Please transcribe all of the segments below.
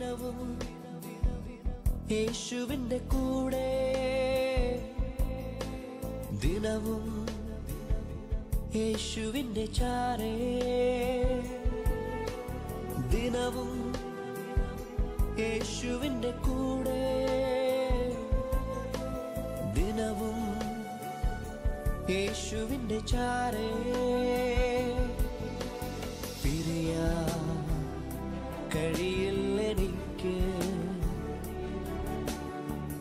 ദിനവും യേശുവിൻ്റെ കൂടെ ദിനവും യേശുവിൻ്റെ ചാരേ ദിനവും യേശുവിൻ്റെ കൂടെ ദിനവും യേശുവിൻ്റെ ചാരേ പിരിയ കഴിയില്ല എനിക്ക്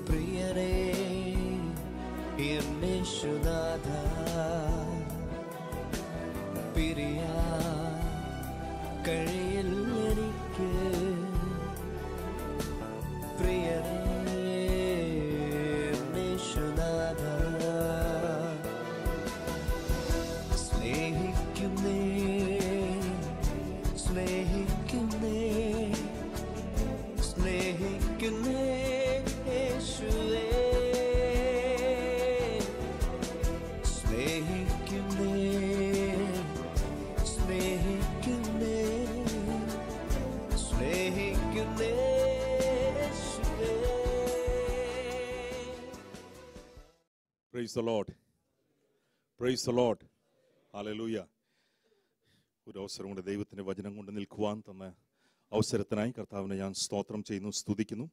പ്രിയരേ എന്നേശുനാഥ പിരിയാ ലോഡ് പ്രൈസ് ലോഡ് ഹാലലൂയ ഒരു അവസരം കൊണ്ട് ദൈവത്തിൻ്റെ വചനം കൊണ്ട് നിൽക്കുവാൻ തന്ന അവസരത്തിനായി കർത്താവിനെ ഞാൻ സ്തോത്രം ചെയ്യുന്നു സ്തുതിക്കുന്നു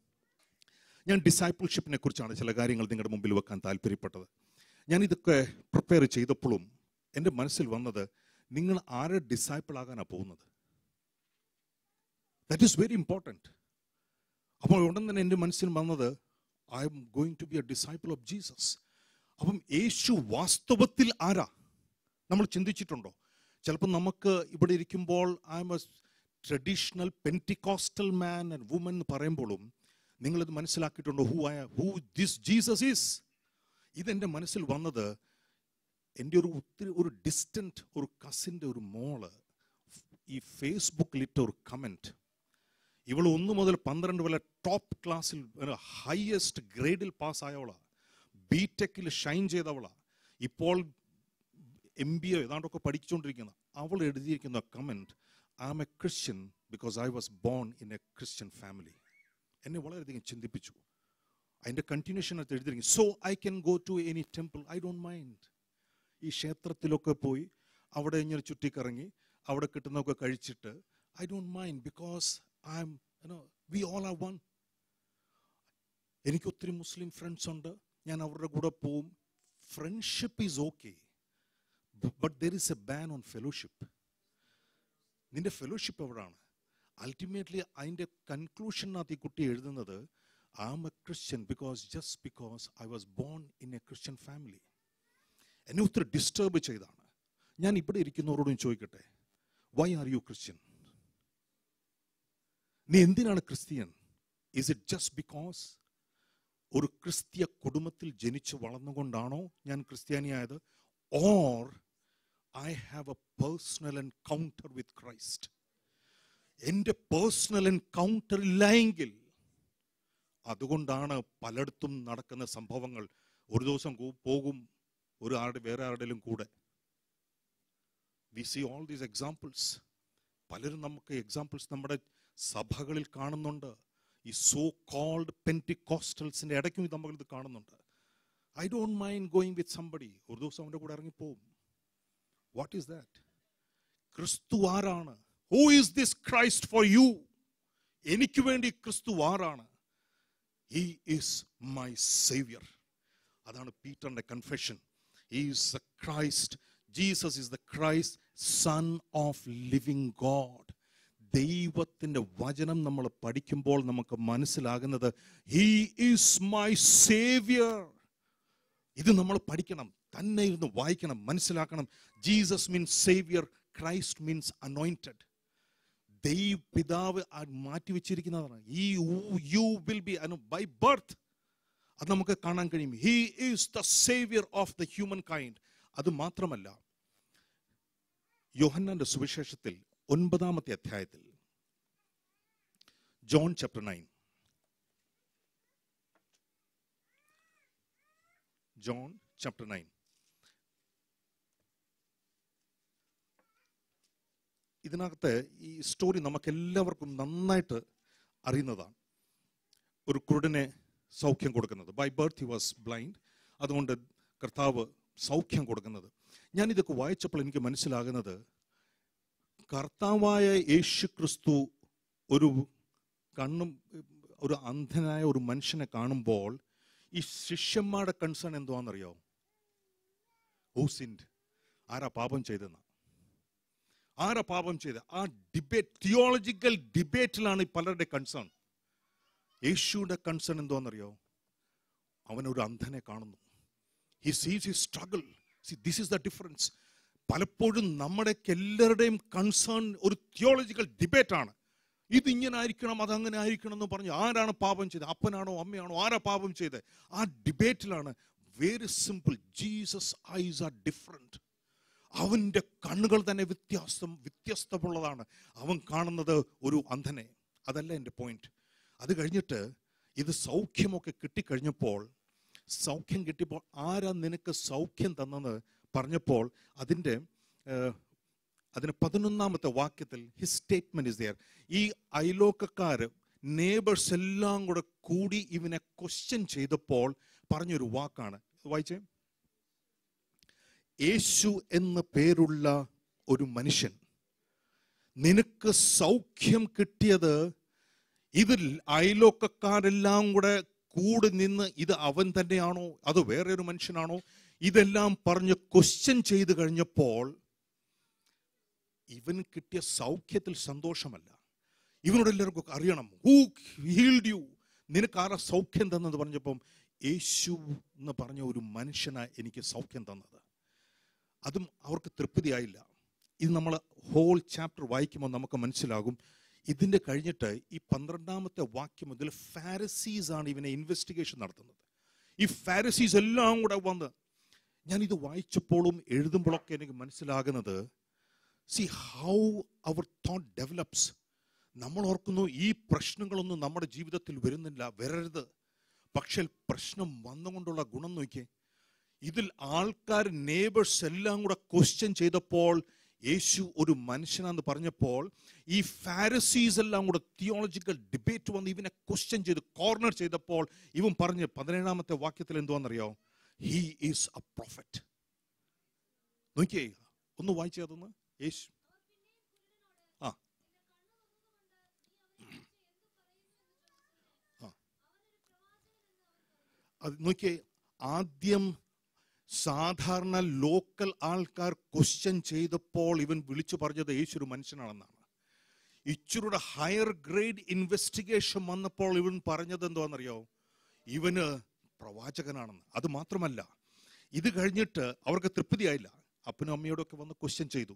ഞാൻ ഡിസൈപ്പിൾഷിപ്പിനെ കുറിച്ചാണ് ചില കാര്യങ്ങൾ നിങ്ങളുടെ മുമ്പിൽ വെക്കാൻ താല്പര്യപ്പെട്ടത് ഞാൻ ഇതൊക്കെ പ്രിപ്പയർ ചെയ്തപ്പോഴും എൻ്റെ മനസ്സിൽ വന്നത് നിങ്ങൾ ആരെ ഡിസൈപ്പിളാകാനാണ് പോകുന്നത് ദാറ്റ് ഈസ് വെരി ഇമ്പോർട്ടൻറ്റ് അപ്പോൾ ഉടൻ തന്നെ എൻ്റെ മനസ്സിൽ വന്നത് I'm going to be a disciple of Jesus അപ്പം യേശു വാസ്തവത്തിൽ ആരാ നമ്മൾ ചിന്തിച്ചിട്ടുണ്ടോ ചിലപ്പോൾ നമുക്ക് ഇവിടെ ഇരിക്കുമ്പോൾ I'm a traditional Pentecostal man and woman എന്ന് പറയുമ്പോഴും നിങ്ങളിത് മനസ്സിലാക്കിയിട്ടുണ്ടോ ഹു ആയ ഹൂ ദിസ് ജീസസ് ഈസ് ഇതെൻ്റെ മനസ്സിൽ വന്നത് എൻ്റെ ഒരു ഒത്തിരി ഒരു ഡിസ്റ്റൻറ്റ് ഒരു കസിൻ്റെ ഒരു മോള് ഈ ഫേസ്ബുക്കിലിട്ട ഒരു കമൻറ്റ് ഇവൾ ഒന്ന് മുതൽ പന്ത്രണ്ട് വരെ ടോപ്പ് ക്ലാസ്സിൽ ഹയസ്റ്റ് ഗ്രേഡിൽ പാസ്സായവളാണ് ബി ടെക്കിൽ ഷൈൻ ചെയ്തവളാണ് ഇപ്പോൾ എം ബി എ ഏതാണ്ടൊക്കെ പഠിച്ചുകൊണ്ടിരിക്കുന്ന അവൾ എഴുതിയിരിക്കുന്ന comment I'm a Christian because I was born in a Christian family എന്നെ വളരെയധികം ചിന്തിപ്പിച്ചു അതിൻ്റെ കണ്ടിന്യൂഷൻ അത് എഴുതിയിരിക്കും so I can go to any temple I don't mind ഈ ക്ഷേത്രത്തിലൊക്കെ പോയി അവിടെ ഇങ്ങനെ ചുറ്റിക്കറങ്ങി അവിടെ കിട്ടുന്നതൊക്കെ കഴിച്ചിട്ട് I don't mind because I'm we all are one എനിക്ക് ഒത്തിരി മുസ്ലിം ഫ്രണ്ട്സ് ഉണ്ട് ഞാൻ അവരുടെ കൂടെ പോവും friendship is okay but there is a ban on fellowship നിന്റെ ഫെലോഷിപ്പ് എവിടാണ് അൾട്ടിമേറ്റ്ലി അതിൻ്റെ കൺക്ലൂഷനകത്ത് ഈ കുട്ടി എഴുതുന്നത് I am a Christian because just because I was born in a Christian family എന്നെ ഒത്തിരി ഡിസ്റ്റർബ് ചെയ്താണ് ഞാൻ ഇവിടെ ഇരിക്കുന്നവരോടും ചോദിക്കട്ടെ വൈ ആർ യു ക്രിസ്ത്യൻ നീ എന്തിനാണ് Christian is it just because ഒരു ക്രിസ്തീയ കുടുംബത്തിൽ ജനിച്ചു വളർന്നുകൊണ്ടാണോ ഞാൻ ക്രിസ്ത്യാനിയായത് or I have a personal encounter with Christ എൻ്റെ പേഴ്സണൽ എൻകൗണ്ടർ ഇല്ലായെങ്കിൽ അതുകൊണ്ടാണ് പലയിടത്തും നടക്കുന്ന സംഭവങ്ങൾ ഒരു ദിവസം പോകും ഒരു ആരുടെ വേറെ ആരുടെയും കൂടെ we see all these examples പലരും നമുക്ക് എക്സാമ്പിൾസ് നമ്മുടെ സഭകളിൽ കാണുന്നുണ്ട് ഈ സോ കോൾഡ് പെൻറ്റിക്കോസ്റ്റൽസിൻ്റെ ഇടയ്ക്കും ഇത് നമ്മളിത് കാണുന്നുണ്ട് I don't mind going with somebody ഒരു ദിവസം അവൻ്റെ കൂടെ ഇറങ്ങിപ്പോവും വാട്ട് ഈസ് ദാറ്റ് ക്രിസ്തു ആരാണ് who is this Christ for you എനിക്ക് വേണ്ടി ക്രിസ്തു ആരാണ് ഹീ ഈസ് മൈ സേവിയർ അതാണ് പീറ്ററിൻ്റെ confession is the Christ Jesus is the Christ son of living God ദൈവത്തിൻ്റെ വചനം നമ്മൾ പഠിക്കുമ്പോൾ നമുക്ക് മനസ്സിലാകുന്നത് ഹീ ഈസ് മൈ സേവിയർ ഇത് നമ്മൾ പഠിക്കണം തന്നെ ഇരുന്ന് വായിക്കണം മനസ്സിലാക്കണം Jesus means saviour Christ means anointed ദൈവ പിതാവ് മാറ്റി വെച്ചിരിക്കുന്നതാണ് ഈ you will be by birth അത് നമുക്ക് കാണാൻ കഴിയും he is the saviour of the human kind അത് മാത്രമല്ല യോഹന്നാന്റെ സുവിശേഷത്തിൽ ഒൻപതാമത്തെ അധ്യായത്തിൽ John chapter nine John chapter nine ഇതിനകത്ത് ഈ സ്റ്റോറി എല്ലാവർക്കും നന്നായിട്ട് അറിയുന്നതാണ് ഒരു കുരുടനെ സൗഖ്യം കൊടുക്കുന്നത് by birth he was blind അതുകൊണ്ട് കർത്താവ് സൗഖ്യം കൊടുക്കുന്നത് ഞാനിതൊക്കെ വായിച്ചപ്പോൾ എനിക്ക് മനസ്സിലാകുന്നത് കർത്താവായ യേശു ക്രിസ്തു ഒരു കണ്ണും ഒരു അന്ധനായ ഒരു മനുഷ്യനെ കാണുമ്പോൾ ഈ ശിഷ്യന്മാരുടെ കൺസേൺ എന്തുവാണെന്നറിയോ ഹൂസിൻ്റെ ആരാ പാപം ചെയ്തെന്ന ആരാ പാപം ചെയ്ത ആ ഡിബേറ്റ് തിയോളജിക്കൽ ഡിബേറ്റിലാണ് പലരുടെ കൺസേൺ യേശുവിൻ്റെ കൺസേൺ എന്തുവാണെന്നറിയോ അവനൊരു അന്ധനെ കാണുന്നു he sees he struggle see this is the difference പലപ്പോഴും നമ്മുടെ എല്ലാവരുടെയും കൺസേൺ ഒരു തിയോളജിക്കൽ ഡിബേറ്റാണ് ഇതിങ്ങനെ ആയിരിക്കണം അതങ്ങനെ ആയിരിക്കണം എന്ന് പറഞ്ഞ് ആരാണ് പാപം ചെയ്തത് അപ്പനാണോ അമ്മയാണോ ആരാ പാപം ചെയ്തത് ആ ഡിബേറ്റിലാണ് very simple Jesus eyes are different അവൻ്റെ കണ്ണുകൾ തന്നെ വ്യത്യാസം വ്യത്യസ്തമുള്ളതാണ് അവൻ കാണുന്നത് ഒരു അന്ധനെ അതല്ല എൻ്റെ പോയിന്റ് അത് കഴിഞ്ഞിട്ട് ഇത് സൗഖ്യമൊക്കെ കിട്ടിക്കഴിഞ്ഞപ്പോൾ സൗഖ്യം കിട്ടിയപ്പോൾ ആരാ നിനക്ക് സൗഖ്യം തന്നെന്ന് പറഞ്ഞപ്പോൾ അതിൻ്റെ അതിന് പതിനൊന്നാമത്തെ വാക്യത്തിൽ ഹിസ് സ്റ്റേറ്റ്മെന്റ് ഇസ് ദയർ ഈ അയലോക്കക്കാർ നേബേഴ്സ് എല്ലാം കൂടെ കൂടി ഇവനെ ക്വസ്റ്റ്യൻ ചെയ്തപ്പോൾ പറഞ്ഞൊരു വാക്കാണ് വായിച്ചേ യേശു എന്ന പേരുള്ള ഒരു മനുഷ്യൻ നിനക്ക് സൗഖ്യം കിട്ടിയത് ഇതിൽ അയലോക്കക്കാരെല്ലാം കൂടെ കൂടി നിന്ന് ഇത് അവൻ തന്നെയാണോ അത് വേറെ ഒരു മനുഷ്യനാണോ ഇതെല്ലാം പറഞ്ഞ് ക്വസ്റ്റ്യൻ ചെയ്ത് കഴിഞ്ഞപ്പോൾ ഇവന് കിട്ടിയ സൗഖ്യത്തിൽ സന്തോഷമല്ല ഇവനോട് എല്ലാവർക്കും അറിയണം ഹൂ ഹീൽഡ് യു നിനക്ക് ആരാ സൗഖ്യം തന്നെന്ന് പറഞ്ഞപ്പം യേശു എന്ന് പറഞ്ഞ ഒരു മനുഷ്യനാണ് എനിക്ക് സൗഖ്യം തന്നത് അതും അവർക്ക് തൃപ്തിയായില്ല ഇത് നമ്മൾ ഹോൾ ചാപ്റ്റർ വായിക്കുമ്പോൾ നമുക്ക് മനസ്സിലാകും ഇതിൻ്റെ കഴിഞ്ഞിട്ട് ഈ പന്ത്രണ്ടാമത്തെ വാക്യം മുതൽ ഫാരസീസ് ആണ് ഇവനെ ഇൻവെസ്റ്റിഗേഷൻ നടത്തുന്നത് ഈ ഫാരസീസ് എല്ലാം കൂടെ വന്ന് ഞാനിത് വായിച്ചപ്പോഴും എഴുതുമ്പോഴൊക്കെ എനിക്ക് മനസ്സിലാകുന്നത് സി ഹൗ അവർ തോട്ട് ഡെവലപ്സ് നമ്മൾ ഓർക്കുന്നു ഈ പ്രശ്നങ്ങളൊന്നും നമ്മുടെ ജീവിതത്തിൽ വരുന്നില്ല വരരുത് പക്ഷേ പ്രശ്നം വന്നുകൊണ്ടുള്ള ഗുണം നോക്കിയേ ഇതിൽ ആൾക്കാർ നേബേഴ്സ് എല്ലാം കൂടെ ക്വസ്റ്റ്യൻ ചെയ്തപ്പോൾ യേശു ഒരു മനുഷ്യനാന്ന് പറഞ്ഞപ്പോൾ ഈ ഫാരസീസ് എല്ലാം കൂടെ തിയോളജിക്കൽ ഡിബേറ്റ് വന്ന് ഇവനെ ക്വസ്റ്റ്യൻ ചെയ്ത് കോർണർ ചെയ്തപ്പോൾ ഇവൻ പറഞ്ഞ് പതിനേഴാമത്തെ വാക്യത്തിൽ എന്തുവാണെന്നറിയോ ഹി ഈസ് എ പ്രോഫറ്റ് നോക്കിയേ ഒന്ന് വായിച്ചേ അതൊന്ന് യേശു ആ അത് നോക്കിയേ ആദ്യം സാധാരണ ലോക്കൽ ആൾക്കാർ ക്വസ്റ്റ്യൻ ചെയ്തപ്പോൾ ഇവൻ വിളിച്ചു പറഞ്ഞത് യേശു ഒരു മനുഷ്യനാണെന്നാണ് ഇച്ചിരിയുടെ ഹയർ ഗ്രേഡ് ഇൻവെസ്റ്റിഗേഷൻ വന്നപ്പോൾ ഇവൻ പറഞ്ഞത് എന്തോന്നറിയോ ഇവന് പ്രവാചകനാണെന്ന് അത് മാത്രമല്ല ഇത് കഴിഞ്ഞിട്ട് അവർക്ക് തൃപ്തിയായില്ല അപ്പനും അമ്മയോടൊക്കെ വന്ന് ക്വസ്റ്റ്യൻ ചെയ്തു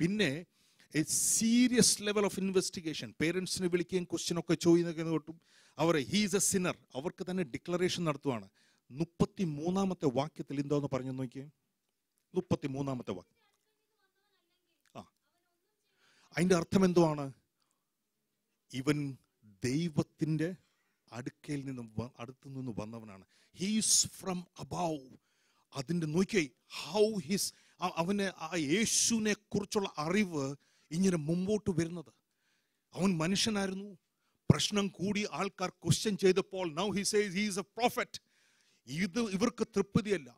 പിന്നെ a serious level of investigation പേരൻസിനെ വിളിക്കുകയും ക്വസ്റ്റ്യനൊക്കെ ചോദിക്കുന്നൊക്കെ തൊട്ടും അവർ ഹീസ് എ സിനർ അവർക്ക് തന്നെ ഡിക്ലറേഷൻ നടത്തുവാണ് മുപ്പത്തി മൂന്നാമത്തെ വാക്യത്തിൽ എന്താന്ന് പറഞ്ഞു നോക്കിയേ മുപ്പത്തി മൂന്നാമത്തെ വാക്യം ആ അതിൻ്റെ അർത്ഥം എന്തുവാണ് ഇവൻ ദൈവത്തിൻ്റെ അടുക്കയിൽ നിന്നും അടുത്തു നിന്ന് വന്നവനാണ് ഹീസ് ഫ്രം അബൌവ് അതിൻ്റെ നോക്കിയായി ഹൗ ഹിസ് അവന് ആ യേശുവിനെ കുറിച്ചുള്ള അറിവ് ഇങ്ങനെ മുമ്പോട്ട് വരുന്നത് അവൻ മനുഷ്യനായിരുന്നു പ്രശ്നം കൂടി ആൾക്കാർ ക്വസ്റ്റ്യൻ ചെയ്തപ്പോൾ now he says he's a prophet ഇത് ഇവർക്ക് തൃപ്തിയല്ല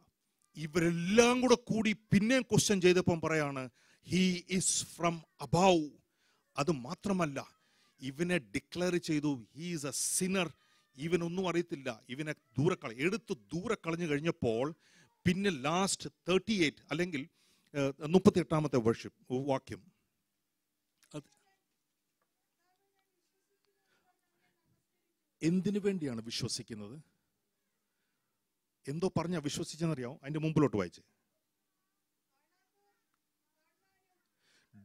ഇവരെല്ലാം കൂടെ കൂടി പിന്നെയും ക്വസ്റ്റ്യൻ ചെയ്തപ്പം പറയാണ് ഹീ ഈസ് ഫ്രം അബൌ അത് മാത്രമല്ല ഇവനെ ഡിക്ലെയർ ചെയ്തു ഹീ ഈസ് എ സിനർ ഇവനൊന്നും അറിയത്തില്ല ഇവനെ ദൂരെ കളി എടുത്ത് ദൂരെ കളഞ്ഞു കഴിഞ്ഞപ്പോൾ പിന്നെ ലാസ്റ്റ് തേർട്ടി എയ്റ്റ് അല്ലെങ്കിൽ മുപ്പത്തി എട്ടാമത്തെ വർഷം വാക്യം എന്തിനു വേണ്ടിയാണ് വിശ്വസിക്കുന്നത് എന്തോ പറഞ്ഞാ വിശ്വസിച്ചെന്നറിയാമോ അതിന്റെ മുമ്പിലോട്ട് വായിച്ചേ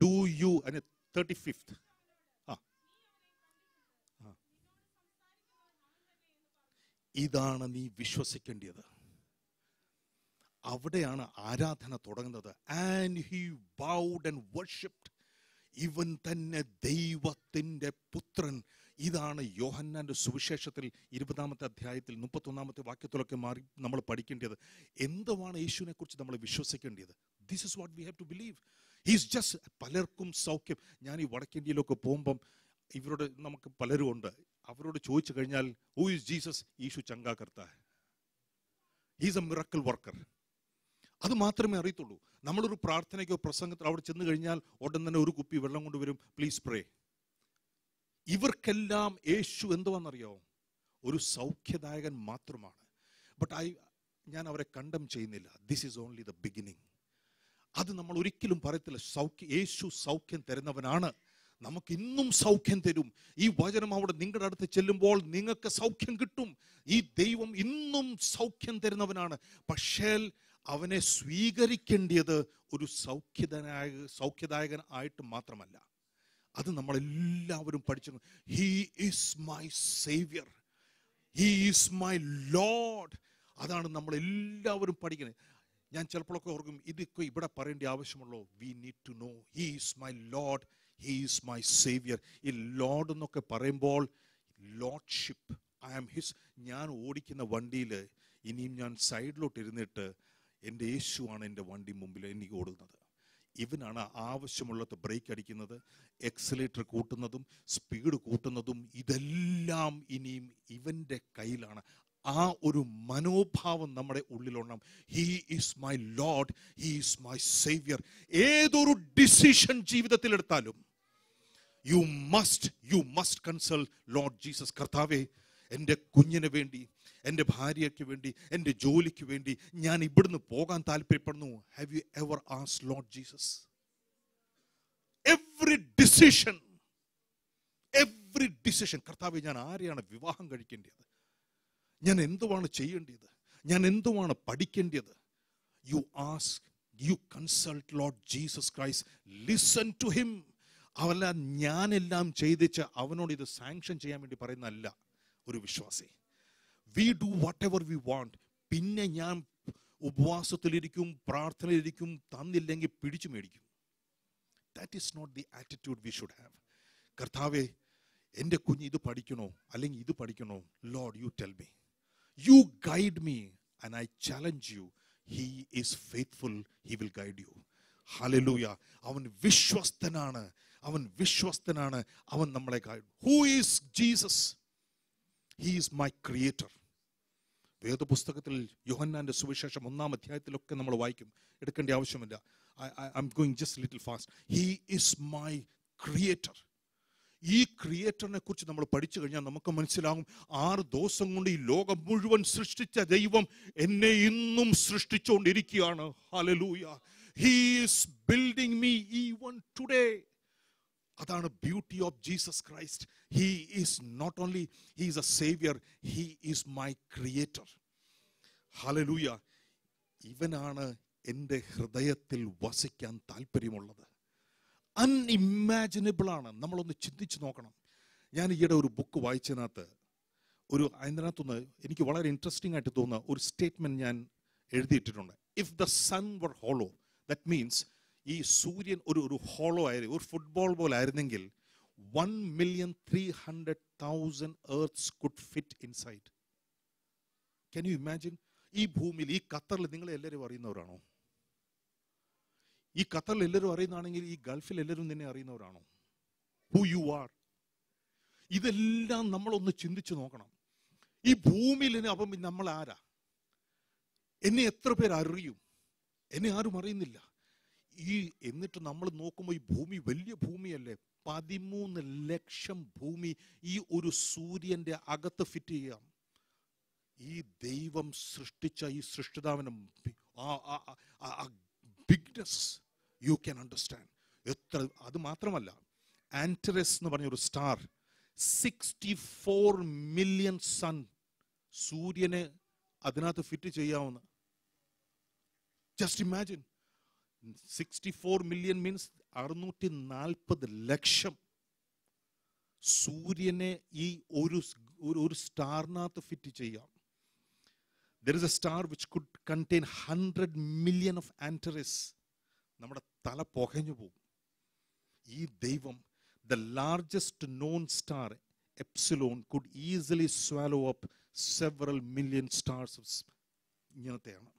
ഡു യു അതിന് തേർട്ടി ഫിഫ്ത്ത് ഇതാണ് നീ വിശ്വസിക്കേണ്ടത് അവിടെയാണ് ആരാധന തുടങ്ങുന്നത് and he bowed and worshipped ഇവൻ തന്നെ ദൈവത്തിൻ്റെ പുത്രൻ ഇതാണ് യോഹന്നാൻ്റെ സുവിശേഷത്തിൽ ഇരുപതാമത്തെ അധ്യായത്തിൽ മുപ്പത്തൊന്നാമത്തെ വാക്യത്തിലൊക്കെ മാറി നമ്മൾ പഠിക്കേണ്ടത് എന്തുമാണ് യേശുവിനെ കുറിച്ച് നമ്മൾ വിശ്വസിക്കേണ്ടത് this is what we have to believe his just പലർക്കും സൗഖ്യം ഞാൻ ഈ വടക്കേന്ത്യയിലൊക്കെ പോകുമ്പം ഇവരുടെ നമുക്ക് പലരും ഉണ്ട് അവരോട് ചോദിച്ചു കഴിഞ്ഞാൽ ഹൂ ഇസ് ജീസസ് ഈശു ചങ്കാ കർത്ത ഹീസ് എ മിറക്കൽ വർക്കർ അത് മാത്രമേ അറിയത്തുള്ളൂ നമ്മളൊരു പ്രാർത്ഥനയ്ക്കോ പ്രസംഗത്തിനോ അവിടെ ചെന്ന് കഴിഞ്ഞാൽ ഉടൻ തന്നെ ഒരു കുപ്പി വെള്ളം കൊണ്ടുവരും പ്ലീസ് പ്രേ ഇവർക്കെല്ലാം യേശു എന്തുവാണെന്നറിയാമോ ഒരു സൗഖ്യദായകൻ മാത്രമാണ് ബട്ട് ഐ ഞാൻ അവരെ കണ്ടം ചെയ്യുന്നില്ല this is only the beginning അത് നമ്മൾ ഒരിക്കലും പറയത്തില്ല സൗഖ്യ യേശു സൗഖ്യം തരുന്നവനാണ് നമുക്ക് ഇന്നും സൗഖ്യം തരും ഈ വചനം അവിടെ നിങ്ങളുടെ അടുത്ത് ചെല്ലുമ്പോൾ നിങ്ങൾക്ക് സൗഖ്യം കിട്ടും ഈ ദൈവം ഇന്നും സൗഖ്യം തരുന്നവനാണ് പക്ഷേ അവനെ സ്വീകരിക്കേണ്ടത് ഒരു സൗഖ്യദനായ സൗഖ്യദായകൻ ആയിട്ട് മാത്രമല്ല അത് നമ്മളെല്ലാവരും പഠിച്ചു he is my saviour he is my lord അതാണ് നമ്മളെല്ലാവരും പഠിക്കുന്നത് ഞാൻ ചിലപ്പോഴൊക്കെ ഓർക്കും ഇതൊക്കെ ഇവിടെ പറയേണ്ട ആവശ്യമുള്ളൂ we need to know he is my lord he's my saviour ഈ ലോഡ് എന്നൊക്കെ പറയുമ്പോൾ ലോഡ്ഷിപ്പ് ഐ ആം ഹിസ് ഞാൻ ഓടിക്കുന്ന വണ്ടിയിൽ ഇനിയും ഞാൻ സൈഡിലോട്ട് ഇരുന്നിട്ട് എൻ്റെ യേശുവാണ് എൻ്റെ വണ്ടി മുമ്പിൽ എനിക്ക് ഓടുന്നത് ഇവനാണ് ആവശ്യമുള്ളത് ബ്രേക്ക് അടിക്കുന്നത് എക്സലേറ്റർ കൂട്ടുന്നതും സ്പീഡ് കൂട്ടുന്നതും ഇതെല്ലാം ഇനിയും ഇവൻ്റെ കയ്യിലാണ് ആ ഒരു മനോഭാവം നമ്മുടെ ഉള്ളിലുണ്ടാവും he is my lord he is my saviour ഏതൊരു ഡിസിഷൻ ജീവിതത്തിൽ എടുത്താലും you must you must consult lord Jesus കർത്താവേ എൻ്റെ കുഞ്ഞിന് വേണ്ടി എൻ്റെ ഭാര്യയ്ക്ക് വേണ്ടി എൻ്റെ ജോലിക്ക് വേണ്ടി ഞാൻ ഇവിടുന്ന് പോകാൻ താല്പര്യപ്പെടുന്നു have you ever ask lord Jesus every decision every decision കർത്താവ് ഞാൻ ആരെയാണ് വിവാഹം കഴിക്കേണ്ടത് ഞാൻ എന്തുവാണ് ചെയ്യേണ്ടത് ഞാൻ എന്തുവാണ് പഠിക്കേണ്ടത് you ask you consult lord Jesus Christ listen to him അവല്ല ഞാനെല്ലാം ചെയ്തിച്ച് അവനോട് ഇത് സാങ്ഷൻ ചെയ്യാൻ വേണ്ടി പറയുന്നതല്ല ഒരു വിശ്വാസി we do whatever we want പിന്നെ ഞാൻ ഉപവാസത്തിലിരിക്കും പ്രാർത്ഥനയിലിരിക്കും തന്നില്ലെങ്കിൽ പിടിച്ചു മേടിക്കും that is not the attitude we should have കർത്താവെ എൻ്റെ കുഞ്ഞ് ഇത് പഠിക്കണോ അല്ലെങ്കിൽ ഇത് പഠിക്കണോ lord you tell me you guide me and i challenge you he is faithful he will guide you hallelujah avan vishwasthanana avan vishwasthanana avan nammale who is jesus he is my creator വേദപുസ്തകത്തിൽ യോഹന്നാന്റെ സുവിശേഷം ഒന്നാം അധ്യായത്തിലൊക്കെ നമ്മൾ വായിക്കും എടുക്കേണ്ട ആവശ്യമില്ല I'm going just a little fast. He is my Creator. ഈ ക്രിയേറ്ററിനെ കുറിച്ച് നമ്മൾ പഠിച്ചു കഴിഞ്ഞാൽ നമുക്ക് മനസ്സിലാകും ആറ് ദിവസം കൊണ്ട് ഈ ലോകം മുഴുവൻ സൃഷ്ടിച്ച ദൈവം എന്നെ ഇന്നും സൃഷ്ടിച്ചുകൊണ്ടിരിക്കുകയാണ് hallelujah he's building me even today അതാണ് beauty of Jesus Christ he is not only he a saviour he is my creator hallelujah ഇവനാണ് എൻ്റെ ഹൃദയത്തിൽ വസിക്കാൻ താല്പര്യമുള്ളത് അൺഇമാജിനബിൾ ആണ് നമ്മളൊന്ന് ചിന്തിച്ച് നോക്കണം ഞാൻ ഈയിടെ ഒരു ബുക്ക് വായിച്ചതിനകത്ത് ഒരു അതിനകത്തുനിന്ന് എനിക്ക് വളരെ ഇൻട്രസ്റ്റിംഗ് ആയിട്ട് തോന്നുന്ന ഒരു സ്റ്റേറ്റ്മെന്റ് ഞാൻ എഴുതിയിട്ടിട്ടുണ്ട് if the sun were hollow that means ഈ സൂര്യൻ ഒരു ഒരു ഹോളോ ആയിരുന്നു ഒരു ഫുട്ബോൾ പോലെ ആയിരുന്നെങ്കിൽ one million three hundred thousand earths could fit inside can you imagine ഈ ഭൂമിയിൽ ഈ ഖത്തറിൽ നിങ്ങൾ എല്ലാവരും അറിയുന്നവരാണോ ഈ ഖത്തറിൽ എല്ലാവരും അറിയുന്നതാണെങ്കിൽ ഈ ഗൾഫിൽ എല്ലാവരും നിന്നെ അറിയുന്നവരാണോ ഹു യു ആർ ഇതെല്ലാം നമ്മളൊന്ന് ചിന്തിച്ചു നോക്കണം ഈ ഭൂമിയിൽ അപ്പം നമ്മൾ ആരാ എന്നെ എത്ര പേർ അറിയും എന്നെ ആരും അറിയുന്നില്ല ഈ എന്നിട്ട് നമ്മൾ നോക്കുമ്പോൾ ഈ ഭൂമി വലിയ ഭൂമിയല്ലേ പതിമൂന്ന് ലക്ഷം ഭൂമി ഈ ഒരു സൂര്യന്റെ അകത്ത് ഫിറ്റ് ചെയ്യാം ഈ ദൈവം സൃഷ്ടിച്ച ഈ സൃഷ്ടിതാവിനും ബിഗ്നസ് യു ക്യാൻ അണ്ടർസ്റ്റാൻഡ് എത്ര അത് മാത്രമല്ല ആൻറ്ററസ് എന്ന് പറഞ്ഞ ഒരു star sixty four million sun സൂര്യനെ അതിനകത്ത് ഫിറ്റ് ചെയ്യാവുന്ന just imagine sixty four million means അറുന്നൂറ്റി നാൽപ്പത് ലക്ഷം സൂര്യനെ ഈ ഒരു ഒരു സ്റ്റാറിനകത്ത് ഫിറ്റ് ചെയ്യാം there is a star which could contain hundred million of Antares നമ്മുടെ തല പുകഞ്ഞു പോകും ഈ ദൈവം the largest known star Epsilon could easily swallow up several million stars ഇങ്ങനത്തെയാണ്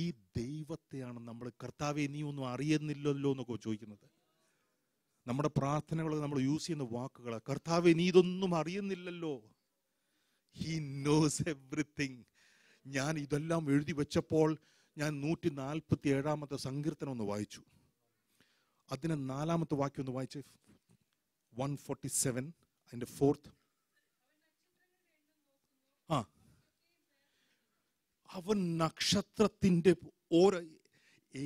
ഈ ദൈവത്തെയാണ് നമ്മൾ കർത്താവെ നീ ഒന്നും അറിയുന്നില്ലല്ലോ എന്നൊക്കെ ചോദിക്കുന്നത് നമ്മുടെ പ്രാർത്ഥനകൾ നമ്മൾ യൂസ് ചെയ്യുന്ന വാക്കുകൾ കർത്താവെ നീ ഇതൊന്നും അറിയുന്നില്ലല്ലോ ഹി നോസ് എവ്രിത്തിങ് ഞാൻ ഇതെല്ലാം എഴുതി വെച്ചപ്പോൾ ഞാൻ നൂറ്റി നാൽപ്പത്തി ഏഴാമത്തെ സങ്കീർത്തനം ഒന്ന് വായിച്ചു അതിന് നാലാമത്തെ വാക്യം ഒന്ന് വായിച്ച് വൺ ഫോർട്ടി സെവൻ അതിൻ്റെ ഫോർത്ത് ആ അവൻ നക്ഷത്രത്തിൻ്റെ ഓരോ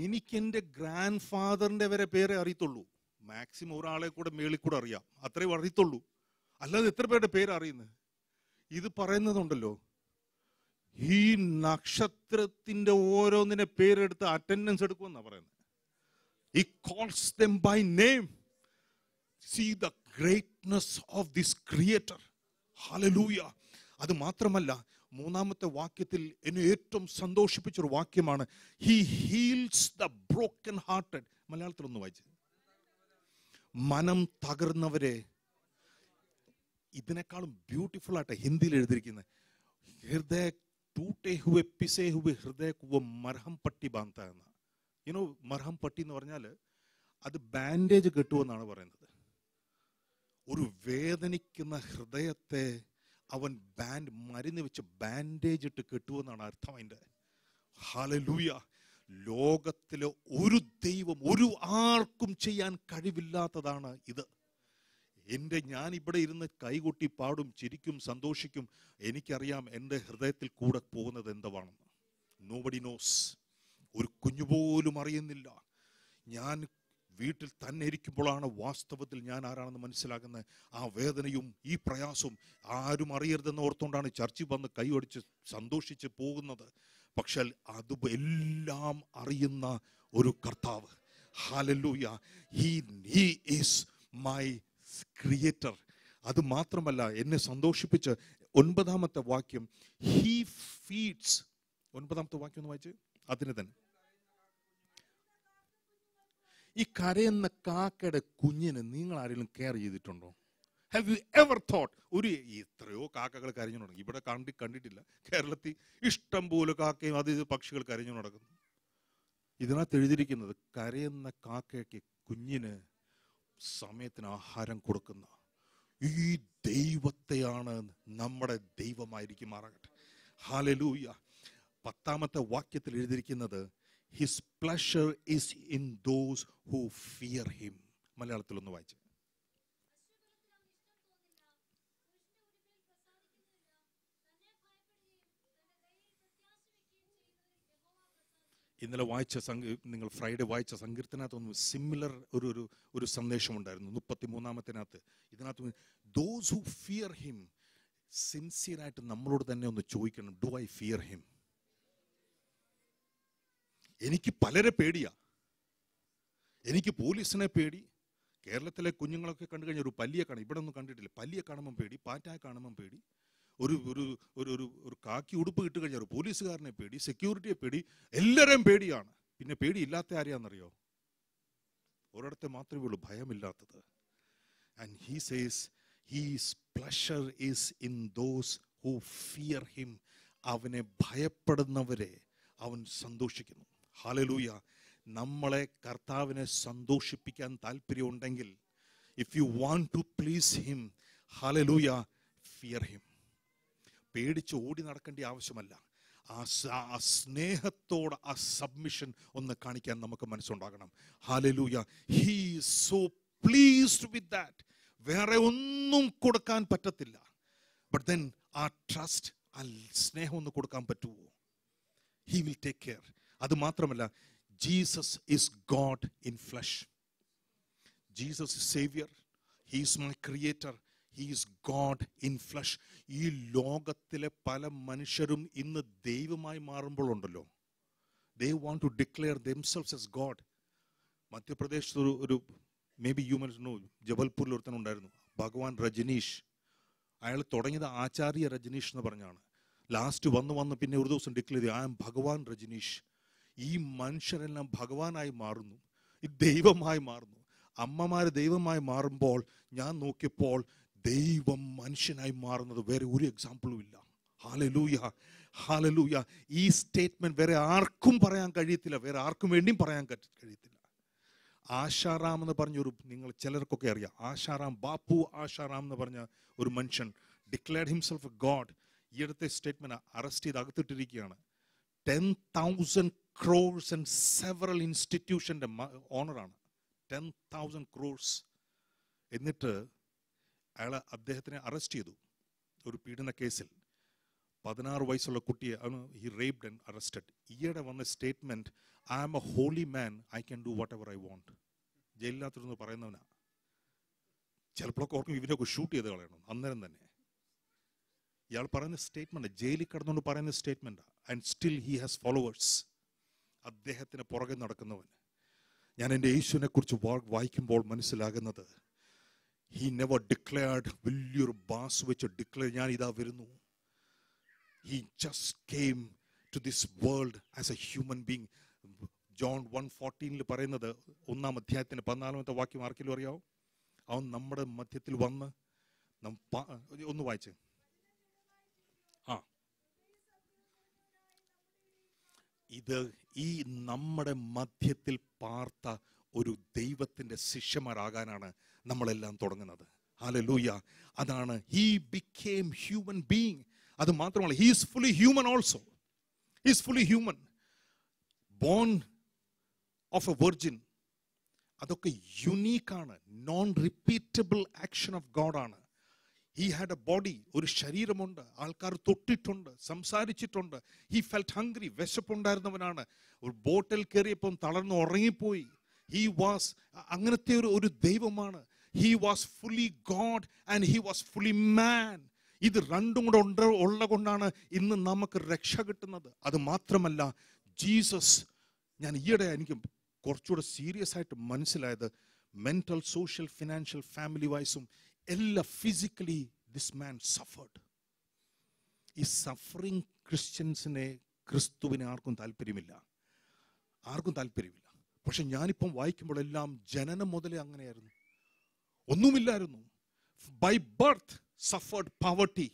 എനിക്കെൻ്റെ ഗ്രാൻഡ് ഫാദറിൻ്റെ വരെ പേരെ അറിയത്തുള്ളൂ മാക്സിമം ഒരാളെ കൂടെ മേളിൽ കൂടെ അറിയാം അത്രയും അറിയത്തുള്ളൂ അല്ലാതെ എത്ര പേരുടെ പേര് അറിയുന്നത് ഇത് പറയുന്നതുണ്ടല്ലോ ഈ നക്ഷത്രത്തിന്റെ ഓരോന്നിനെ പേരെടുത്ത് അറ്റൻഡൻസ് എടുക്കുമെന്നാ പറയുന്നത് ഈ calls them by name see the greatness of this creator hallelujah അത് മാത്രമല്ല മൂന്നാമത്തെ വാക്യത്തിൽ എന്നെ ഏറ്റവും സന്തോഷിപ്പിച്ചൊരു വാക്യമാണ് he heals the broken hearted മലയാളത്തിൽ ഒന്ന് വായിച്ചു മനം തകർന്നവരെ ഇതിനേക്കാളും ബ്യൂട്ടിഫുൾ ആയിട്ട് ഹിന്ദിയിൽ എഴുതിയിരിക്കുന്നത് ഹൃദയ ടൂട്ടെ ഹുവെ പിസേ ഹുവെ ഹൃദയ കുവ മർഹം പട്ടി ബാന്ത എന്ന ഇനോ മർഹം പട്ടി എന്ന് പറഞ്ഞാൽ അത് ബാൻഡേജ് കെട്ടുമെന്നാണ് പറയുന്നത് ഒരു വേദനിക്കുന്ന ഹൃദയത്തെ അവൻ ബാൻഡ് മരുന്ന് വെച്ച് ബാൻഡേജ് ഇട്ട് കെട്ടുമെന്നാണ് അർത്ഥം അതിൻ്റെ ഹാലലൂയ ലോകത്തിലെ ഒരു ദൈവം ഒരു ആർക്കും ചെയ്യാൻ കഴിവില്ലാത്തതാണ് ഇത് എൻ്റെ ഞാൻ ഇവിടെ ഇരുന്ന് കൈകൊട്ടി പാടും ചിരിക്കും സന്തോഷിക്കും എനിക്കറിയാം എൻ്റെ ഹൃദയത്തിൽ കൂടെ പോകുന്നത് എന്തുവാണെന്ന് നോബഡി നോസ് ഒരു കുഞ്ഞുപോലും അറിയുന്നില്ല ഞാൻ വീട്ടിൽ തന്നെ ഇരിക്കുമ്പോഴാണ് വാസ്തവത്തിൽ ഞാൻ ആരാണെന്ന് മനസ്സിലാകുന്നത് ആ വേദനയും ഈ പ്രയാസവും ആരും അറിയരുതെന്ന് ഓർത്തുകൊണ്ടാണ് ചർച്ചിൽ വന്ന് കൈയടിച്ച് സന്തോഷിച്ച് പോകുന്നത് പക്ഷേ അത് എല്ലാം അറിയുന്ന ഒരു കർത്താവ് hallelujah he he is my creator അത് മാത്രമല്ല എന്നെ സന്തോഷിപ്പിച്ച് ഒൻപതാമത്തെ വാക്യം ഹീ ഫീഡ്സ് ഒൻപതാമത്തെ വാക്യം ഒന്ന് വായിച്ച് അതിന് തന്നെ ഈ കരയുന്ന കാക്കയുടെ കുഞ്ഞിന് നിങ്ങൾ ആരെങ്കിലും കെയർ ചെയ്തിട്ടുണ്ടോ ഹാവ് യു എവർ തോട്ട് ഒരു എത്രയോ കാക്കകൾ കരഞ്ഞു നടക്കും ഇവിടെ കണ്ടി കണ്ടിട്ടില്ല കേരളത്തിൽ ഇഷ്ടം പോലെ കാക്കയും അത് പക്ഷികൾ കരഞ്ഞു നടക്കുന്നു ഇതിനകത്ത് എഴുതിയിരിക്കുന്നത് കരയുന്ന കാക്കയ്ക്ക് കുഞ്ഞിന് സമയത്തിന് ആഹാരം കൊടുക്കുന്ന ഈ ദൈവത്തെയാണ് നമ്മുടെ ദൈവമായിരിക്കും മാറാകട്ടെ ഹാലലൂയ പത്താമത്തെ വാക്യത്തിൽ എഴുതിയിരിക്കുന്നത് his pleasure is in those who fear him മലയാളത്തിൽ ഒന്ന് വായിച്ചു ഇന്നലെ വായിച്ച നിങ്ങൾ ഫ്രൈഡേ വായിച്ച സങ്കീർത്തനകത്തൊന്നും സിമിലർ ഒരു ഒരു ഒരു സന്ദേശമുണ്ടായിരുന്നു മുപ്പത്തി മൂന്നാമത്തിനകത്ത് ഇതിനകത്ത് ദോസ് ഹു ഫിയർ ഹിം സിൻസിയറായിട്ട് നമ്മളോട് തന്നെ ഒന്ന് ചോദിക്കണം ഡു ഐ ഫിയർ ഹിം എനിക്ക് പലരെ പേടിയാ എനിക്ക് പോലീസിനെ പേടി കേരളത്തിലെ കുഞ്ഞുങ്ങളൊക്കെ കണ്ടു കഴിഞ്ഞാൽ ഒരു പല്ലിയെ കാണാം ഇവിടെ ഒന്നും കണ്ടിട്ടില്ല പല്ലിയെ കാണുമ്പം പേടി പാറ്റായ കാണുമ്പം പേടി ഒരു ഒരു ഒരു ഒരു ഒരു കാക്കി ഉടുപ്പ് കിട്ടി കഴിഞ്ഞാൽ ഒരു പോലീസുകാരനെ പേടി സെക്യൂരിറ്റിയെ പേടി എല്ലാവരെയും പേടിയാണ് പിന്നെ പേടിയില്ലാത്ത ആരെയാണെന്നറിയോ ഒരിടത്തെ മാത്രമേ ഉള്ളൂ ഭയമില്ലാത്തത് and he says his pleasure is in those who fear him അവനെ ഭയപ്പെടുന്നവരെ അവൻ സന്തോഷിക്കുന്നു ഹാലലൂയ നമ്മളെ കർത്താവിനെ സന്തോഷിപ്പിക്കാൻ താല്പര്യമുണ്ടെങ്കിൽ if you want to please him hallelujah fear him പേടിച്ച് ഓടി നടക്കേണ്ട ആവശ്യമല്ല ആ സ്നേഹത്തോട് ആ സബ്മിഷൻ ഒന്ന് കാണിക്കാൻ നമുക്ക് മനസ്സുണ്ടാകണം hallelujah he so pleased with that വേറെ ഒന്നും കൊടുക്കാൻ പറ്റത്തില്ല ബട്ട് ദെൻ ആ ട്രസ്റ്റ് ആ സ്നേഹം ഒന്ന് കൊടുക്കാൻ പറ്റുമോ ഹി വിൽ ടേക്ക് കെയർ അത് മാത്രമല്ല Jesus is God in flesh Jesus saviour he's my creator is God in flesh ഈ ലോകത്തിലെ പല മനുഷ്യരും ഇന്ന് ദൈവമായി മാറുമ്പോഴുണ്ടല്ലോ they want to declare themselves as God Madhya Pradesh ഒരു ഒരു മേ ബി യു മനസ്സിനു ജബൽപൂരിൽ ഒരുത്തൻ ഉണ്ടായിരുന്നു ഭഗവാൻ രജനീഷ് അയാൾ തുടങ്ങിയത് ആചാര്യ രജനീഷ് എന്ന് പറഞ്ഞാണ് ലാസ്റ്റ് വന്ന് വന്ന് പിന്നെ ഒരു ദിവസം ഡിക്ലെയർ ചെയ്തു ഐ ആം ഭഗവാൻ രജനീഷ് ഈ മനുഷ്യരെല്ലാം ഭഗവാനായി മാറുന്നു ഈ ദൈവമായി മാറുന്നു അമ്മമാര് ദൈവമായി മാറുമ്പോൾ ഞാൻ നോക്കിയപ്പോൾ ദൈവം മനുഷ്യനായി മാറുന്നത് വേറെ ഒരു എക്സാമ്പിളും ഇല്ല ഹാലലൂയ ഹാലലൂയ ഈ സ്റ്റേറ്റ്മെന്റ് വേറെ ആർക്കും പറയാൻ കഴിയത്തില്ല വേറെ ആർക്കും വേണ്ടിയും പറയാൻ കഴിയത്തില്ല ആശാറാം എന്ന് പറഞ്ഞൊരു നിങ്ങൾ ചിലർക്കൊക്കെ അറിയാം ആശാറാം ബാപ്പു ആശാറാം എന്ന് പറഞ്ഞ ഒരു മനുഷ്യൻ ഡിക്ലെയർഡ് ഹിംസെൽഫ് ഗോഡ് ഈ സ്റ്റേറ്റ്മെന്റ് സ്റ്റേറ്റ്മെൻറ്റ് അറസ്റ്റ് ചെയ്ത് അകത്തിട്ടിരിക്കുകയാണ് ten thousand crores and several ഇൻസ്റ്റിറ്റ്യൂഷൻ്റെ ഓണറാണ് ടെൻ തൗസൻഡ് ക്രോഴ്സ് എന്നിട്ട് അയാളെ അദ്ദേഹത്തിനെ അറസ്റ്റ് ചെയ്തു ഒരു പീഡന കേസിൽ പതിനാറ് വയസ്സുള്ള കുട്ടിയെ ആണ് ഹി റേപ്ഡ് ആൻഡ് അറസ്റ്റഡ് ഈയിടെ വന്ന statement I am a holy man I can do whatever I want ജയിലിനകത്തിരുന്ന് പറയുന്നവനാ ചിലപ്പോഴൊക്കെ ഓർക്കും ഇവരൊക്കെ ഷൂട്ട് ചെയ്ത് കളയണം അന്നേരം തന്നെ ഇയാൾ പറയുന്ന സ്റ്റേറ്റ്മെന്റ് ജയിലിൽ കിടന്നുകൊണ്ട് പറയുന്ന സ്റ്റേറ്റ്മെൻറ്റാണ് and still he has followers അദ്ദേഹത്തിന് പുറകെ നടക്കുന്നവൻ ഞാൻ എൻ്റെ യേശുവിനെക്കുറിച്ച് വായിക്കുമ്പോൾ മനസ്സിലാകുന്നത് ഹി നെവർ ഡിക്ലെയർഡ് വലിയൊരു ബാസ് വെച്ച് ഡിക്ലെയർ ഞാൻ ഇതാ വരുന്നു he just came to this world as a human being John one ഫോർട്ടീനിൽ പറയുന്നത് ഒന്നാം അധ്യായത്തിന് പതിനാലാമത്തെ വാക്യം ആർക്കെങ്കിലും അറിയാവോ അവൻ നമ്മുടെ മധ്യത്തിൽ വന്ന് ഒന്ന് വായിച്ചേ ആ ഇത് ഈ നമ്മുടെ മധ്യത്തിൽ പാർത്ത ഒരു ദൈവത്തിൻ്റെ ശിഷ്യന്മാരാകാനാണ് നമ്മളെല്ലാം തുടങ്ങുന്നത് ലൂയ അതാണ് ഹീ ബിക്കേം ഹ്യൂമൻ ബീങ് അത് മാത്രമല്ല he's fully human also he's fully human born of a virgin അതൊക്കെ യുണീക്കാണ് non repeatable action of God ആണ് ഹി ഹാഡ് എ ബോഡി ഒരു ശരീരമുണ്ട് ആൾക്കാർ തൊട്ടിട്ടുണ്ട് സംസാരിച്ചിട്ടുണ്ട് ഹി ഫെൽറ്റ് ഹംഗ്രി വിശപ്പുണ്ടായിരുന്നവനാണ് ഒരു ബോട്ടിൽ കയറിയപ്പം തളർന്ന് ഉറങ്ങിപ്പോയി ഹി വാസ് അങ്ങനത്തെ ഒരു ഒരു ദൈവമാണ് he was fully God and he was fully man ഇത് രണ്ടും കൂടെ ഉണ്ട് ഉള്ള കൊണ്ടാണ് ഇന്ന് നമുക്ക് രക്ഷ കിട്ടുന്നത് അത് മാത്രമല്ല ജീസസ് ഞാൻ ഈയിടെ എനിക്ക് കുറച്ചുകൂടെ സീരിയസ് ആയിട്ട് മനസ്സിലായത് മെന്റൽ സോഷ്യൽ ഫിനാൻഷ്യൽ ഫാമിലി വൈസും എല്ലാം ഫിസിക്കലി ദിസ് മാൻ സഫേർഡ് ഈ സഫറിങ് ക്രിസ്ത്യൻസിനെ ക്രിസ്തുവിനെ ആർക്കും താല്പര്യമില്ല ആർക്കും താല്പര്യമില്ല പക്ഷെ ഞാനിപ്പം വായിക്കുമ്പോഴെല്ലാം ജനനം മുതലേ അങ്ങനെയായിരുന്നു ഒന്നുമില്ലായിരുന്നു by birth suffered poverty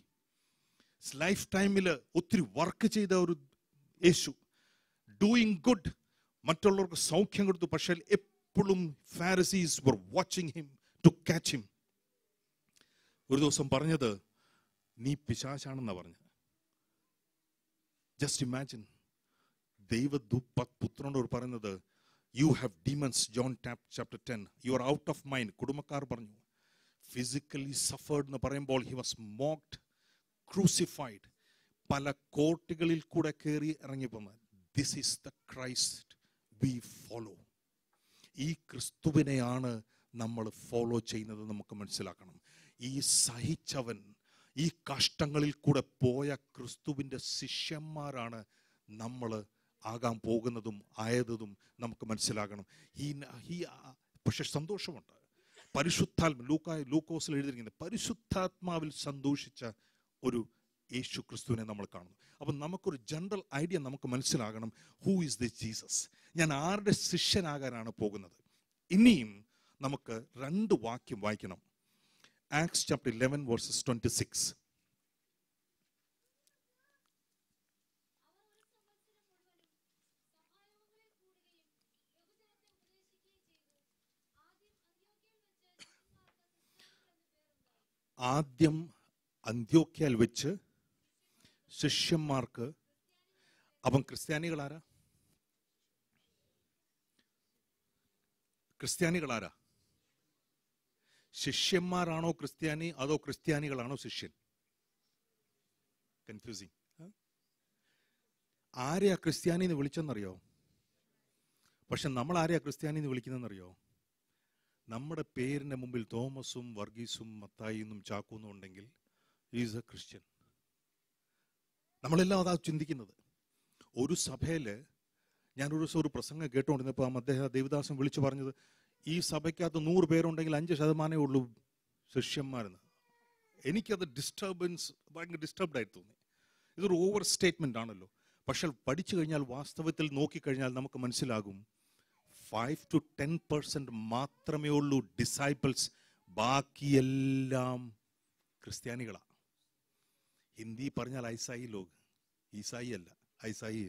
life ടൈമിൽ ഒത്തിരി വർക്ക് ചെയ്ത ഒരു യേശു ഡൂയിങ് ഗുഡ് മറ്റുള്ളവർക്ക് സൗഖ്യം കൊടുത്തു പക്ഷേ എപ്പോഴും Pharisees were watching him to catch him ഒരു ദിവസം പറഞ്ഞത് നീ പിശാശാണെന്നാണ് പറഞ്ഞത് ജസ്റ്റ് ഇമാജിൻ ദൈവ പുത്രനോട് പറയുന്നത് you have demons John chapter ten you are out of mind കുടുംബക്കാർ പറഞ്ഞു ഫിസിക്കലി സഫേർഡ് എന്ന് പറയുമ്പോൾ ഹി വാസ് മോക്ഡ് ക്രൂസിഫൈഡ് പല കോട്ടുകളിൽ കൂടെ കയറി ഇറങ്ങിപ്പോന്ന് this is the Christ we follow ഈ ക്രിസ്തുവിനെയാണ് നമ്മൾ ഫോളോ ചെയ്യുന്നത് നമുക്ക് മനസ്സിലാക്കണം ഈ സഹിച്ചവൻ ഈ കഷ്ടങ്ങളിൽ കൂടെ പോയ ക്രിസ്തുവിൻ്റെ ശിഷ്യന്മാരാണ് നമ്മൾ ആകാൻ പോകുന്നതും ആയതും നമുക്ക് മനസ്സിലാകണം ഈ ഈ പക്ഷെ സന്തോഷമുണ്ട് പരിശുദ്ധാത്മ ലൂക്ക ലൂക്കോസിൽ എഴുതിയിരിക്കുന്നത് പരിശുദ്ധാത്മാവിൽ സന്തോഷിച്ച ഒരു യേശു ക്രിസ്തുവിനെ നമ്മൾ കാണുന്നു അപ്പം നമുക്കൊരു ജനറൽ ഐഡിയ നമുക്ക് മനസ്സിലാകണം ഹൂ ഇസ് ദിസ് ജീസസ് ഞാൻ ആരുടെ ശിഷ്യനാകാനാണ് പോകുന്നത് ഇനിയും നമുക്ക് രണ്ട് വാക്യം വായിക്കണം Acts chapter eleven verses twenty six ആദ്യം അന്ത്യോക്യയിൽ വെച്ച് ശിഷ്യന്മാർക്ക് അവൻ ക്രിസ്ത്യാനികളാരാ ക്രിസ്ത്യാനികളാരാ ശിഷ്യന്മാരാണോ ക്രിസ്ത്യാനി അതോ ക്രിസ്ത്യാനികളാണോ ശിഷ്യൻ കൺഫ്യൂസിങ് ആരെയാ ക്രിസ്ത്യാനി എന്ന് വിളിച്ചെന്നറിയോ പക്ഷെ നമ്മൾ ആരെയാ ക്രിസ്ത്യാനി എന്ന് വിളിക്കുന്നതെന്നറിയോ നമ്മുടെ പേരിൻ്റെ മുമ്പിൽ തോമസും വർഗീസും മത്തായിന്നും ചാക്കൂന്നും ഉണ്ടെങ്കിൽ ഈസ് എ ക്രിസ്ത്യൻ നമ്മളെല്ലാം അതാ ചിന്തിക്കുന്നത് ഒരു സഭയിൽ ഞാനൊരു ദിവസം ഒരു പ്രസംഗം കേട്ടുകൊണ്ടിരുന്നപ്പോൾ അദ്ദേഹം ദേവദാസൻ വിളിച്ചു പറഞ്ഞത് ഈ സഭയ്ക്കകത്ത് നൂറ് പേരുണ്ടെങ്കിൽ അഞ്ച് ശതമാനമേ ഉള്ളൂ ശിഷ്യന്മാരെന്ന് എനിക്കത് ഡിസ്റ്റർബൻസ് ഭയങ്കര ഡിസ്റ്റർബ്ഡായി തോന്നി ഇതൊരു ഓവർ സ്റ്റേറ്റ്മെൻ്റ് ആണല്ലോ പക്ഷെ പഠിച്ചു കഴിഞ്ഞാൽ വാസ്തവത്തിൽ നോക്കിക്കഴിഞ്ഞാൽ നമുക്ക് മനസ്സിലാകും ഫൈവ് ടു ടെൻ പെർസെൻറ്റ് മാത്രമേ ഉള്ളൂ ഡിസൈപ്പിൾസ് ബാക്കിയെല്ലാം ക്രിസ്ത്യാനികളാണ് ഹിന്ദി പറഞ്ഞാൽ ഐസായി ലോക് ഈസായി അല്ല ഐസായി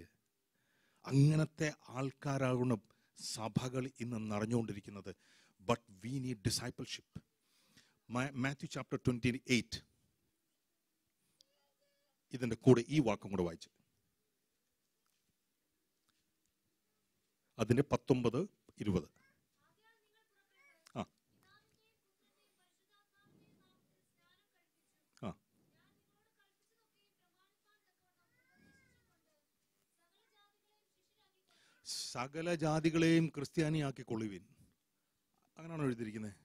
അങ്ങനത്തെ ആൾക്കാരാകണം സഭകൾ ഇന്ന് നിറഞ്ഞുകൊണ്ടിരിക്കുന്നത് but we need discipleship Matthew chapter twenty eight ഇതിൻ്റെ കൂടെ ഈ വാക്കും കൂടെ വായിച്ചു അതിന് പത്തൊമ്പത് ഇരുപത് ആ ആ സകല ജാതികളെയും കൊള്ളുവിൻ അങ്ങനെയാണോ എഴുതിയിരിക്കുന്നത്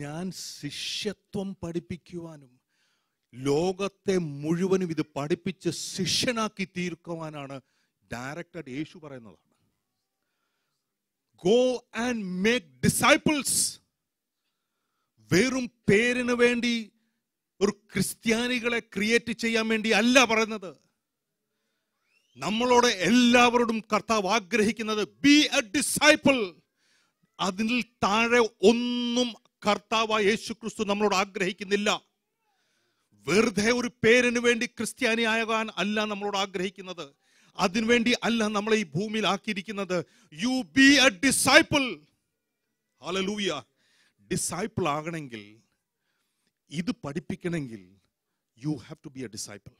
ഞാൻ ശിഷ്യത്വം പഠിപ്പിക്കുവാനും ലോകത്തെ മുഴുവനും ഇത് പഠിപ്പിച്ച് ശിഷ്യനാക്കി തീർക്കുവാനാണ് ഡയറക്റ്റായിട്ട് യേശു പറയുന്നതാണ് ഗോ ആൻഡ് മേക്ക് ഡിസൈപ്പിൾസ് വെറും പേരിന് വേണ്ടി ഒരു ക്രിസ്ത്യാനികളെ ക്രിയേറ്റ് ചെയ്യാൻ വേണ്ടി അല്ല പറയുന്നത് നമ്മളോട് എല്ലാവരോടും കർത്താവ് ആഗ്രഹിക്കുന്നത് ബി എ ഡിസൈപ്പിൾ അതിൽ താഴെ ഒന്നും കർത്താവ് യേശു ക്രിസ്തു നമ്മളോട് ആഗ്രഹിക്കുന്നില്ല വെറുതെ ഒരു പേരിന് വേണ്ടി ക്രിസ്ത്യാനി ആകാൻ അല്ല നമ്മളോട് ആഗ്രഹിക്കുന്നത് അതിനുവേണ്ടി അല്ല നമ്മളെ ഈ ഭൂമിയിൽ ആക്കിയിരിക്കുന്നത് you be a disciple hallelujah disciple ആകണമെങ്കിൽ ഇത് പഠിപ്പിക്കണമെങ്കിൽ you have to be a disciple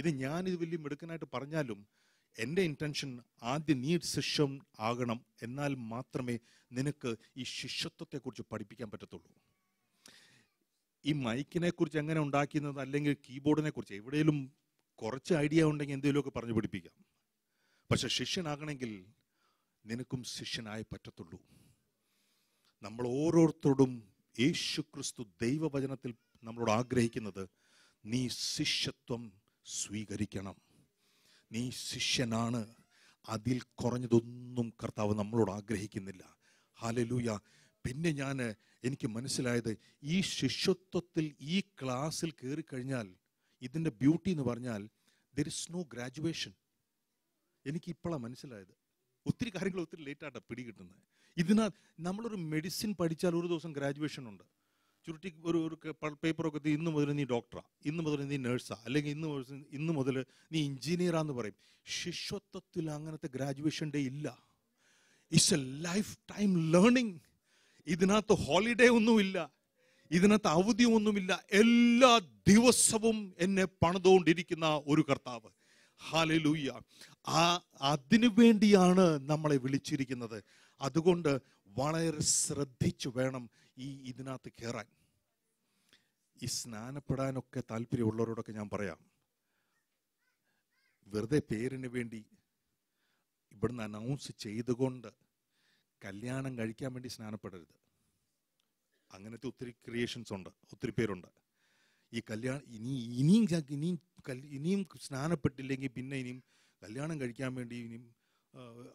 ഇത് ഇത് വലിയ മിടുക്കനായിട്ട് പറഞ്ഞാലും എൻ്റെ ഇൻറ്റൻഷൻ ആദ്യം നീ ശിഷ്യം ആകണം എന്നാൽ മാത്രമേ നിനക്ക് ഈ ശിഷ്യത്വത്തെക്കുറിച്ച് പഠിപ്പിക്കാൻ പറ്റത്തുള്ളൂ ഈ മൈക്കിനെ കുറിച്ച് എങ്ങനെ ഉണ്ടാക്കിയെന്നത് അല്ലെങ്കിൽ കീബോർഡിനെ കുറിച്ച് എവിടെയെങ്കിലും കുറച്ച് ഐഡിയ ഉണ്ടെങ്കിൽ എന്തെങ്കിലുമൊക്കെ പറഞ്ഞു പിടിപ്പിക്കാം പക്ഷെ ശിഷ്യനാകണമെങ്കിൽ നിനക്കും ശിഷ്യനായി പറ്റത്തുള്ളൂ നമ്മൾ ഓരോരുത്തരോടും യേശു ക്രിസ്തു ദൈവവചനത്തിൽ നമ്മളോട് ആഗ്രഹിക്കുന്നത് നീ ശിഷ്യത്വം സ്വീകരിക്കണം നീ ശിഷ്യനാണ് അതിൽ കുറഞ്ഞതൊന്നും കർത്താവ് നമ്മളോട് ആഗ്രഹിക്കുന്നില്ല ഹാലലൂയ പിന്നെ ഞാൻ എനിക്ക് മനസ്സിലായത് ഈ ശിഷ്യത്വത്തിൽ ഈ ക്ലാസ്സിൽ കയറി കഴിഞ്ഞാൽ ഇതിൻ്റെ ബ്യൂട്ടി എന്ന് പറഞ്ഞാൽ ദർ ഇസ് നോ ഗ്രാജുവേഷൻ എനിക്ക് ഇപ്പോഴാണ് മനസ്സിലായത് ഒത്തിരി കാര്യങ്ങൾ ഒത്തിരി ലേറ്റായിട്ടാണ് പിടികിട്ടുന്നത് ഇതിനകത്ത് നമ്മളൊരു മെഡിസിൻ പഠിച്ചാൽ ഒരു ദിവസം ഗ്രാജുവേഷൻ ഉണ്ട് ചുരുട്ടി ഒരു ഒരു പേപ്പറൊക്കെ ഇന്ന് മുതൽ നീ ഡോക്ടറാ ഇന്ന് മുതൽ നീ നേഴ്സാ അല്ലെങ്കിൽ ഇന്ന് ഇന്ന് മുതൽ നീ എഞ്ചിനീയറാന്ന് പറയും ശിഷ്യത്വത്തിൽ അങ്ങനത്തെ ഗ്രാജുവേഷൻ ഡേ ഇല്ല it's a life time learning ഇതിനകത്ത് ഹോളിഡേ ഒന്നുമില്ല ഇതിനകത്ത് അവധിയൊന്നുമില്ല എല്ലാ ദിവസവും എന്നെ പണിതുകൊണ്ടിരിക്കുന്ന ഒരു കർത്താവ് ഹാലലൂയ്യ ആ അതിനു വേണ്ടിയാണ് നമ്മളെ വിളിച്ചിരിക്കുന്നത് അതുകൊണ്ട് വളരെ ശ്രദ്ധിച്ചു വേണം ഈ ഇതിനകത്ത് കയറാൻ ഈ സ്നാനപ്പെടാനൊക്കെ താല്പര്യമുള്ളവരോടൊക്കെ ഞാൻ പറയാം വെറുതെ പേരിന് വേണ്ടി ഇവിടുന്ന് അനൗൺസ് ചെയ്തുകൊണ്ട് കല്യാണം കഴിക്കാൻ വേണ്ടി സ്നാനപ്പെടരുത് അങ്ങനത്തെ ഒത്തിരി ക്രിയേഷൻസ് ഉണ്ട് ഒത്തിരി പേരുണ്ട് ഈ കല്യാണം ഇനി ഇനിയും ഇനിയും ഇനിയും സ്നാനപ്പെട്ടില്ലെങ്കിൽ പിന്നെ ഇനിയും കല്യാണം കഴിക്കാൻ വേണ്ടി ഇനിയും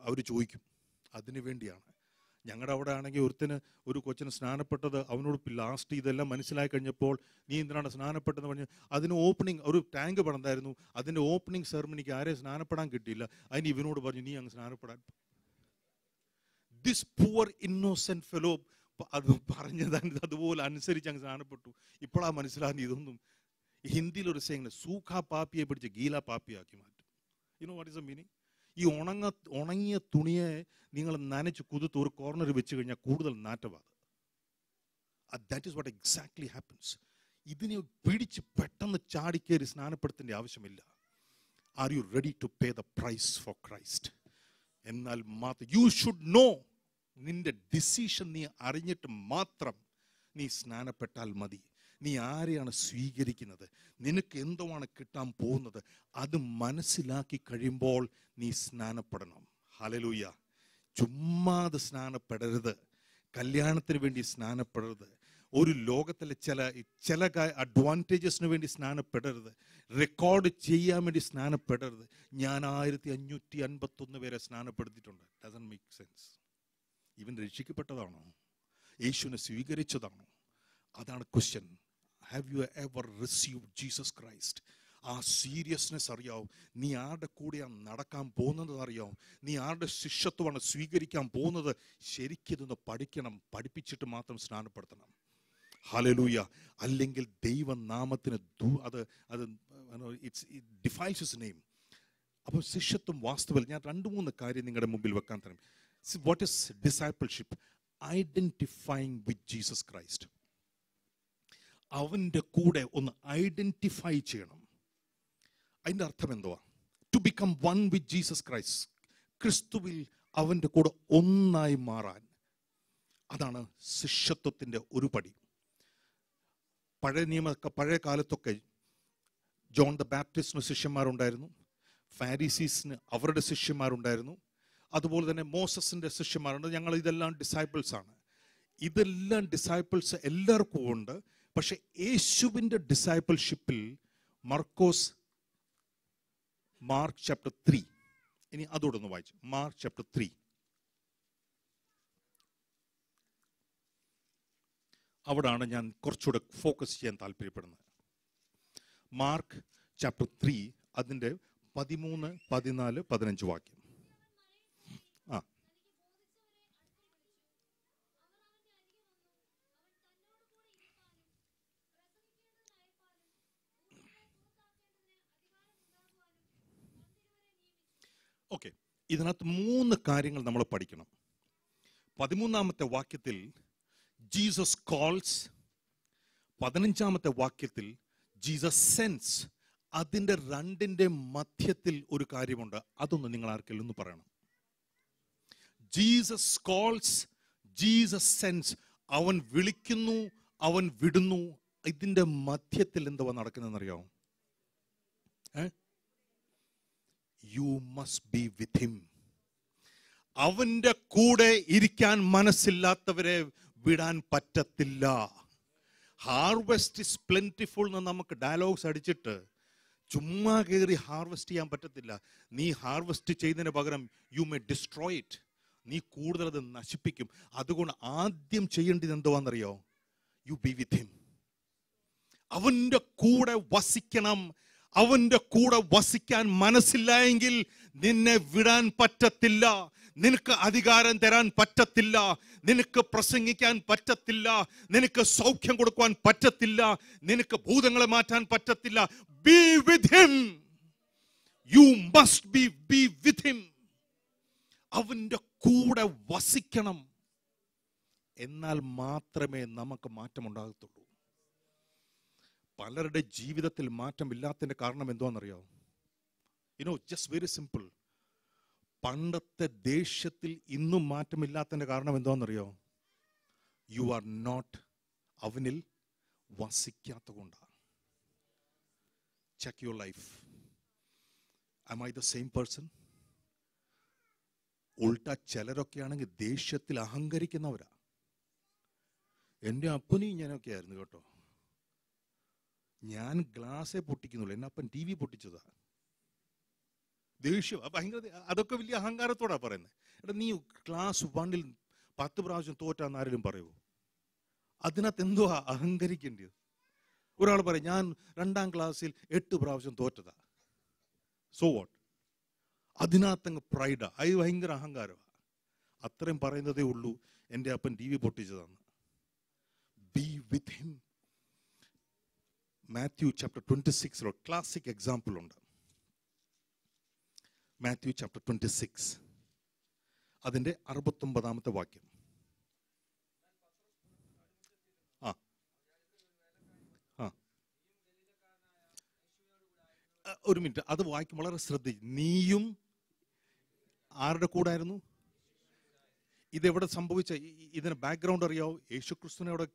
അവർ ചോദിക്കും അതിനു വേണ്ടിയാണ് ഞങ്ങളുടെ അവിടെ ആണെങ്കിൽ ഒരുത്തിന് ഒരു കൊച്ചിന് സ്നാനപ്പെട്ടത് അവനോട് ലാസ്റ്റ് ഇതെല്ലാം മനസ്സിലായി കഴിഞ്ഞപ്പോൾ നീ എന്തിനാണ് സ്നാനപ്പെട്ടെന്ന് പറഞ്ഞ് അതിന് ഓപ്പണിംഗ് ഒരു ടാങ്ക് പണിതായിരുന്നു അതിൻ്റെ ഓപ്പണിംഗ് സെറമണിക്ക് ആരെ സ്നാനപ്പെടാൻ കിട്ടിയില്ല അതിന് ഇവനോട് പറഞ്ഞു നീ അങ്ങ് സ്നാനപ്പെടാൻ ദിസ് പുവർ ഇന്നോസെൻറ്റ് ഫെലോ അത് പറഞ്ഞത് അതുപോലെ അനുസരിച്ച് അങ്ങ് സ്നാനപ്പെട്ടു ഇപ്പോഴാ മനസ്സിലാകുന്നത് ഇതൊന്നും ഹിന്ദിയിൽ ഒരു സേങ്ങനെ സൂഖ പാപ്പിയെ പിടിച്ച് ഗീല പാപ്പിയാക്കി മാറ്റും you know what is a meaning ഈ ഉണങ്ങ ഉണങ്ങിയ തുണിയെ നിങ്ങൾ നനച്ച് കുതിർത്ത് ഒരു കോർണർ വെച്ച് കഴിഞ്ഞാൽ കൂടുതൽ നാറ്റമാണ് that is what exactly happens ഇതിനെ പിടിച്ച് പെട്ടെന്ന് ചാടിക്കേറി സ്നാനപ്പെടുത്തേണ്ട ആവശ്യമില്ല are you ready to pay the price for Christ എന്നാൽ മാത്രം യു ഷുഡ് നോ നിന്റെ ഡിസിഷൻ നീ അറിഞ്ഞിട്ട് മാത്രം നീ സ്നാനപ്പെട്ടാൽ മതി നീ ആരെയാണ് സ്വീകരിക്കുന്നത് നിനക്ക് ആണ് കിട്ടാൻ പോകുന്നത് അത് മനസ്സിലാക്കി കഴിയുമ്പോൾ നീ സ്നാനപ്പെടണം ഹലലൂയ ചുമ്മാതെ സ്നാനപ്പെടരുത് കല്യാണത്തിന് വേണ്ടി സ്നാനപ്പെടരുത് ഒരു ലോകത്തിലെ ചില ചില അഡ്വാൻറ്റേജസിന് വേണ്ടി സ്നാനപ്പെടരുത് റെക്കോർഡ് ചെയ്യാൻ വേണ്ടി സ്നാനപ്പെടരുത് ഞാൻ ആയിരത്തി അഞ്ഞൂറ്റി അൻപത്തൊന്ന് പേരെ സ്നാനപ്പെടുത്തിയിട്ടുണ്ട് ഡസൻ മേക്ക് സെൻസ് ഇവൻ രക്ഷിക്കപ്പെട്ടതാണോ യേശുവിനെ സ്വീകരിച്ചതാണോ അതാണ് question have you ever received Jesus Christ ആ സീരിയസ്നെസ് അറിയാവും നീ ആരുടെ കൂടെയാണ് നടക്കാൻ പോകുന്നത് അറിയാവും നീ ആരുടെ ശിഷ്യത്വമാണ് സ്വീകരിക്കാൻ പോകുന്നത് ശരിക്കും പഠിക്കണം പഠിപ്പിച്ചിട്ട് മാത്രം സ്നാനപ്പെടുത്തണം ഹലലൂയ അല്ലെങ്കിൽ ദൈവനാമത്തിന് ദൂ അത് അത് ഇറ്റ്സ് ഇറ്റ് ഡിഫൈൻസ് നെയിം അപ്പോൾ ശിഷ്യത്വം വാസ്തവത്തിൽ ഞാൻ രണ്ട് മൂന്ന് കാര്യം നിങ്ങളുടെ മുമ്പിൽ വെക്കാൻ തരും See, what is discipleship? Identifying with Jesus Christ. അവൻ്റെ കൂടെ ഒന്ന് ഐഡൻറ്റിഫൈ ചെയ്യണം അതിൻ്റെ അർത്ഥം എന്തുവാ to become one with Jesus Christ ക്രിസ്തുവിൽ അവൻ്റെ കൂടെ ഒന്നായി മാറാൻ അതാണ് ശിഷ്യത്വത്തിൻ്റെ ഒരു പടി പഴയ നിയമ പഴയ കാലത്തൊക്കെ ജോൺ ദ ബാപ്റ്റിസ്റ്റിന് ശിഷ്യന്മാരുണ്ടായിരുന്നു ഫാരിസീസിന് അവരുടെ ശിഷ്യന്മാരുണ്ടായിരുന്നു അതുപോലെ തന്നെ മോസസിൻ്റെ ശിഷ്യന്മാരുണ്ട് ഞങ്ങൾ ഇതെല്ലാം ഡിസൈപ്പിൾസാണ് ഇതെല്ലാം ഡിസൈപ്പിൾസ് എല്ലാവർക്കും ഉണ്ട് പക്ഷെ യേശുവിൻ്റെ ഡിസൈപ്പിൾഷിപ്പിൽ മർക്കോസ് മാർക്ക് ചാപ്റ്റർ ത്രീ ഇനി അതോടെ ഒന്ന് വായിച്ചു മാർക്ക് ചാപ്റ്റർ ത്രീ അവിടാണ് ഞാൻ കുറച്ചുകൂടെ ഫോക്കസ് ചെയ്യാൻ താല്പര്യപ്പെടുന്നത് മാർക്ക് ചാപ്റ്റർ ത്രീ അതിൻ്റെ പതിമൂന്ന് പതിനാല് പതിനഞ്ച് വാക്യം ഓക്കെ ഇതിനകത്ത് മൂന്ന് കാര്യങ്ങൾ നമ്മൾ പഠിക്കണം പതിമൂന്നാമത്തെ വാക്യത്തിൽ ജീസസ് കോൾസ് പതിനഞ്ചാമത്തെ വാക്യത്തിൽ ജീസസ് സെൻസ് അതിൻ്റെ രണ്ടിൻ്റെ മധ്യത്തിൽ ഒരു കാര്യമുണ്ട് അതൊന്ന് നിങ്ങൾ ആർക്കെങ്കിലും ഒന്ന് പറയണം ജീസസ് കോൾസ് ജീസസ് സെൻസ് അവൻ വിളിക്കുന്നു അവൻ വിടുന്നു ഇതിൻ്റെ മധ്യത്തിൽ എന്തുവാ നടക്കുന്നതെന്നറിയാമോ ഏഹ് you must be with him അവൻ്റെ കൂടെ ഇരിക്കാൻ മനസ്സില്ലാത്തവരെ വിടാൻ പറ്റത്തില്ല ഹാർവെസ്റ്റ് ഇസ് പ്ലെൻറ്റിഫുൾ എന്ന് നമുക്ക് ഡയലോഗ്സ് അടിച്ചിട്ട് ചുമ്മാ കയറി ഹാർവെസ്റ്റ് ചെയ്യാൻ പറ്റത്തില്ല നീ ഹാർവെസ്റ്റ് ചെയ്തതിന് പകരം യു മേ ഡിസ്ട്രോയ് ഇറ്റ് നീ കൂടുതൽ അത് നശിപ്പിക്കും അതുകൊണ്ട് ആദ്യം ചെയ്യേണ്ടത് എന്തുവാണെന്നറിയോ യു ബി വിത്ത് ഹിം അവൻ്റെ കൂടെ വസിക്കണം അവന്റെ കൂടെ വസിക്കാൻ മനസ്സില്ല എങ്കിൽ നിന്നെ വിടാൻ പറ്റത്തില്ല നിനക്ക് അധികാരം തരാൻ പറ്റത്തില്ല നിനക്ക് പ്രസംഗിക്കാൻ പറ്റത്തില്ല നിനക്ക് സൗഖ്യം കൊടുക്കാൻ പറ്റത്തില്ല നിനക്ക് ഭൂതങ്ങളെ മാറ്റാൻ പറ്റത്തില്ല be with him you must be be with him അവന്റെ കൂടെ വസിക്കണം എന്നാൽ മാത്രമേ നമുക്ക് മാറ്റമുണ്ടാകത്തുള്ളൂ പലരുടെ ജീവിതത്തിൽ മാറ്റമില്ലാത്തതിൻ്റെ കാരണം എന്തോന്നറിയോ യുനോ ജസ്റ്റ് വെരി സിമ്പിൾ പണ്ടത്തെ ദേഷ്യത്തിൽ ഇന്നും മാറ്റമില്ലാത്തതിൻ്റെ കാരണം എന്താണെന്നറിയോ യു ആർ നോട്ട് അവനിൽ വസിക്കാത്ത കൊണ്ടാണ് check your life I my the same person ഉൾട്ട ചിലരൊക്കെയാണെങ്കിൽ ദേഷ്യത്തിൽ അഹങ്കരിക്കുന്നവരാ എൻ്റെ അപ്പനെയും ഞാനൊക്കെ ആയിരുന്നു കേട്ടോ ഞാൻ ഗ്ലാസ്സേ പൊട്ടിക്കുന്നുള്ളൂ എന്നെ അപ്പൻ ടി വി പൊട്ടിച്ചതാ ദേഷ്യം ഭയങ്കര അതൊക്കെ വലിയ അഹങ്കാരത്തോടാ പറയുന്നത് എടാ നീ ക്ലാസ് വണ്ണിൽ പത്ത് പ്രാവശ്യം തോറ്റാന്ന് ആരെങ്കിലും പറയുമോ അതിനകത്ത് എന്തോ അഹങ്കരിക്കേണ്ടത് ഒരാൾ പറയും ഞാൻ രണ്ടാം ക്ലാസ്സിൽ എട്ട് പ്രാവശ്യം തോറ്റതാ സോ വാട്ട് അതിനകത്തങ്ങ് പ്രൈഡാ അത് ഭയങ്കര അഹങ്കാരമാണ് അത്രയും പറയുന്നതേ ഉള്ളൂ എൻ്റെ അപ്പൻ ടി വി പൊട്ടിച്ചതാണ് be with him Matthew chapter twenty സിക്സിലോ ക്ലാസിക് എക്സാമ്പിൾ ഉണ്ട് മാത്യു ചാപ്റ്റർ ട്വന്റി സിക്സ് അതിൻ്റെ അറുപത്തൊമ്പതാമത്തെ വാക്യം ആ ഒരു മിനിറ്റ് അത് വായിക്കും വളരെ ശ്രദ്ധിച്ചു നീയും ആരുടെ കൂടായിരുന്നു ഇതെവിടെ സംഭവിച്ച ഇതിന് ബാക്ക്ഗ്രൗണ്ട് അറിയാവോ യേശുക്രിസ്തുവിനെ അവിടെ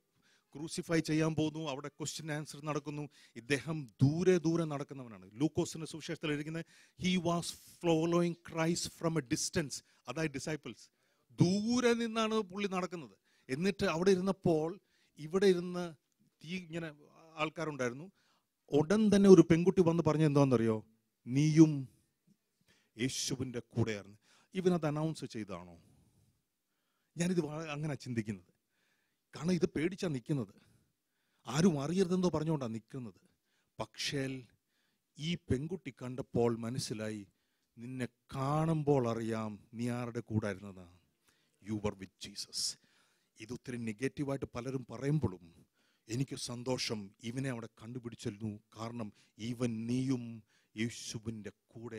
ക്രൂസിഫൈ ചെയ്യാൻ പോകുന്നു അവിടെ ക്വസ്റ്റ്യൻ ആൻസർ നടക്കുന്നു ഇദ്ദേഹം ദൂരെ ദൂരെ നടക്കുന്നവനാണ് ലൂക്കോസിന്റെ സുവിശേഷത്തിൽ ഇരിക്കുന്നത് he was following Christ from a distance അതായത് ഡിസൈപ്പിൾസ് ദൂരെ നിന്നാണ് പുള്ളി നടക്കുന്നത് എന്നിട്ട് അവിടെ ഇരുന്നപ്പോൾ ഇവിടെ ഇരുന്ന് തീ ഇങ്ങനെ ആൾക്കാരുണ്ടായിരുന്നു ഉടൻ തന്നെ ഒരു പെൺകുട്ടി വന്ന് പറഞ്ഞ എന്താണെന്നറിയോ നീയും യേശുവിൻ്റെ കൂടെയായിരുന്നു ഇവനത് അനൗൺസ് ചെയ്താണോ ഞാനിത് അങ്ങനെ ചിന്തിക്കുന്നത് കാരണം ഇത് പേടിച്ചാണ് നിൽക്കുന്നത് ആരും അറിയരുതെന്നോ പറഞ്ഞുകൊണ്ടാണ് നിൽക്കുന്നത് പക്ഷേ ഈ പെൺകുട്ടി കണ്ടപ്പോൾ മനസ്സിലായി നിന്നെ കാണുമ്പോൾ അറിയാം നീ ആരുടെ ആയിരുന്നതാണ് യു വർ വിത്ത് ജീസസ് ഇത് ഒത്തിരി നെഗറ്റീവായിട്ട് പലരും പറയുമ്പോഴും എനിക്ക് സന്തോഷം ഇവനെ അവിടെ കണ്ടുപിടിച്ചിരുന്നു കാരണം ഇവൻ നീയും യേശുവിൻ്റെ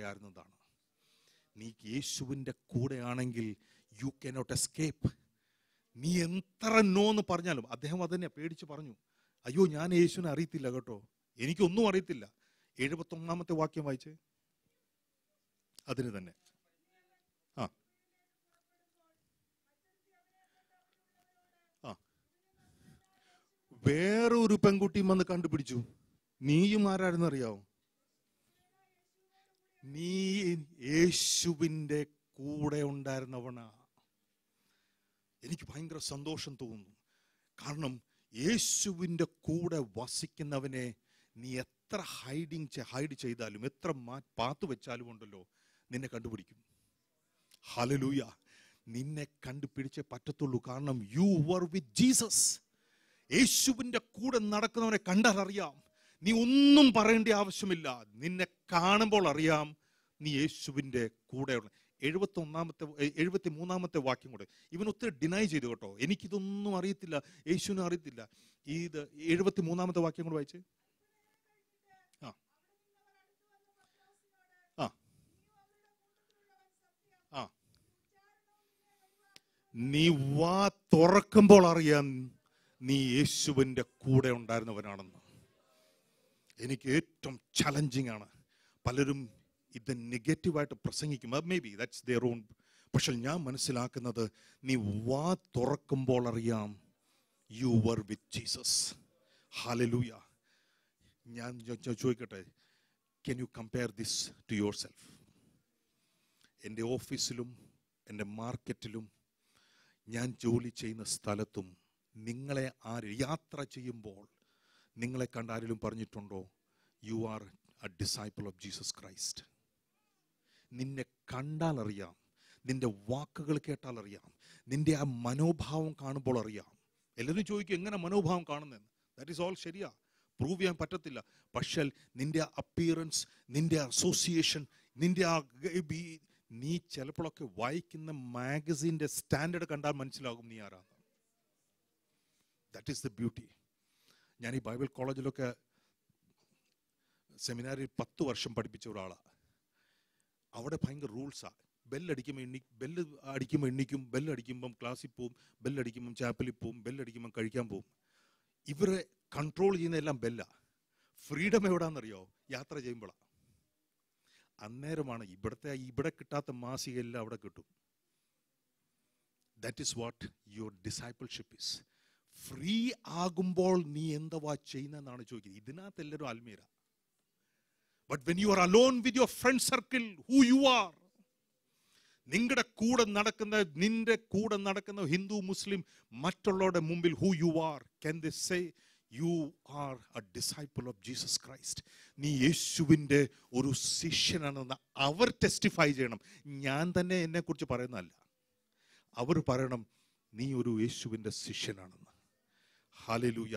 ആയിരുന്നതാണ് നീ യേശുവിൻ്റെ കൂടെയാണെങ്കിൽ യു കെ നോട്ട് എസ്കേപ്പ് നീ എത്ര നോ എന്ന് പറഞ്ഞാലും അദ്ദേഹം അതന്നെ പേടിച്ച് പറഞ്ഞു അയ്യോ ഞാൻ യേശുവിനെ അറിയത്തില്ല കേട്ടോ എനിക്കൊന്നും അറിയത്തില്ല ഒന്നാമത്തെ വാക്യം വായിച്ചേ അതിന് തന്നെ ആ ആ വേറൊരു പെൺകുട്ടിയും വന്ന് കണ്ടുപിടിച്ചു നീയും അറിയാവോ നീ യേശുവിന്റെ കൂടെ ഉണ്ടായിരുന്നവനാ എനിക്ക് ഭയങ്കര സന്തോഷം തോന്നുന്നു കാരണം യേശുവിൻ്റെ കൂടെ വസിക്കുന്നവനെ നീ എത്ര ഹൈഡിങ് ഹൈഡ് ചെയ്താലും എത്ര മാ പാത്തു വെച്ചാലും ഉണ്ടല്ലോ നിന്നെ കണ്ടുപിടിക്കും ഹലലൂയ നിന്നെ കണ്ടുപിടിച്ചേ പറ്റത്തുള്ളൂ കാരണം യു വർ വിത്ത് ജീസസ് യേശുവിൻ്റെ കൂടെ നടക്കുന്നവനെ കണ്ടാൽ അറിയാം നീ ഒന്നും പറയേണ്ട ആവശ്യമില്ല നിന്നെ കാണുമ്പോൾ അറിയാം നീ യേശുവിൻ്റെ കൂടെയുള്ള എഴുപത്തി ഒന്നാമത്തെ എഴുപത്തി മൂന്നാമത്തെ വാക്യം കൂടെ ഇവൻ ഒത്തിരി ഡിനൈ ചെയ്തു കേട്ടോ എനിക്കിതൊന്നും അറിയത്തില്ല യേശുവിനും അറിയത്തില്ല ഇത് എഴുപത്തി മൂന്നാമത്തെ വാക്യം കൂടെ വായിച്ചേ ആ ആ ആ നീ വാ തുറക്കുമ്പോൾ അറിയാം നീ യേശുവിൻ്റെ കൂടെ ഉണ്ടായിരുന്നവനാണെന്ന് എനിക്ക് ഏറ്റവും ചലഞ്ചിങ് ആണ് പലരും ഇത് നെഗറ്റീവായിട്ട് പ്രസംഗിക്കും maybe that's their own പക്ഷെ ഞാൻ മനസ്സിലാക്കുന്നത് നീ വാ തുറക്കുമ്പോൾ അറിയാം you were with Jesus hallelujah ഞാൻ ചോദിക്കട്ടെ can you compare this to yourself എൻ്റെ ഓഫീസിലും എൻ്റെ മാർക്കറ്റിലും ഞാൻ ജോലി ചെയ്യുന്ന സ്ഥലത്തും നിങ്ങളെ ആര് യാത്ര ചെയ്യുമ്പോൾ നിങ്ങളെ കണ്ട ആരെങ്കിലും പറഞ്ഞിട്ടുണ്ടോ you are a disciple of Jesus Christ നിന്നെ കണ്ടാൽ അറിയാം നിന്റെ വാക്കുകൾ കേട്ടാൽ അറിയാം നിന്റെ ആ മനോഭാവം കാണുമ്പോൾ അറിയാം എല്ലാവരും ചോദിക്കും എങ്ങനെ മനോഭാവം കാണുന്നതെന്ന് ദാറ്റ് ഈസ് ഓൾ ശരിയാ പ്രൂവ് ചെയ്യാൻ പറ്റത്തില്ല പക്ഷേ നിന്റെ അപ്പിയറൻസ് നിന്റെ അസോസിയേഷൻ നിന്റെ ആ നീ ചിലപ്പോഴൊക്കെ വായിക്കുന്ന മാഗസീൻ്റെ സ്റ്റാൻഡേർഡ് കണ്ടാൽ മനസ്സിലാകും നീ ആരാ ദാറ്റ് ഈസ് ദ ബ്യൂട്ടി ഞാൻ ഈ ബൈബിൾ കോളേജിലൊക്കെ സെമിനാറിൽ പത്ത് വർഷം പഠിപ്പിച്ച ഒരാളാണ് അവിടെ ഭയങ്കര റൂൾസാണ് ബെല്ലടിക്കുമ്പോൾ എണ്ണി ബെല്ല് അടിക്കുമ്പോൾ എണ്ണിക്കും ബെല്ലടിക്കുമ്പം ക്ലാസ്സിൽ പോവും ബെല്ലടിക്കുമ്പം ചാപ്പലിൽ പോവും ബെല്ലടിക്കുമ്പം കഴിക്കാൻ പോവും ഇവരെ കൺട്രോൾ ചെയ്യുന്നതെല്ലാം ബെല്ലാ ബെല്ല ഫ്രീഡം എവിടാന്നറിയോ യാത്ര ചെയ്യുമ്പോഴാണ് അന്നേരമാണ് ഇവിടുത്തെ ഇവിടെ കിട്ടാത്ത എല്ലാം അവിടെ കിട്ടും that is what your discipleship is free ആകുമ്പോൾ നീ എന്തവാ ചെയ്യുന്നതെന്നാണ് ചോദിക്കുന്നത് ഇതിനകത്ത് എല്ലാവരും ആൽമീര but when you are alone with your friend circle who you are നിങ്ങളുടെ കൂടെ നടക്കുന്ന നിന്റെ കൂടെ നടക്കുന്ന ഹിന്ദു മുസ്ലിം മറ്റുള്ളവരുടെ മുമ്പിൽ who you are can they say you are a disciple of Jesus Christ നീ യേശുവിൻ്റെ ഒരു ശിഷ്യനാണെന്ന് അവർ ടെസ്റ്റിഫൈ ചെയ്യണം ഞാൻ തന്നെ എന്നെക്കുറിച്ച് പറയുന്നതല്ല അവർ പറയണം നീ ഒരു യേശുവിൻ്റെ ശിഷ്യനാണെന്ന് ഹാലലൂയ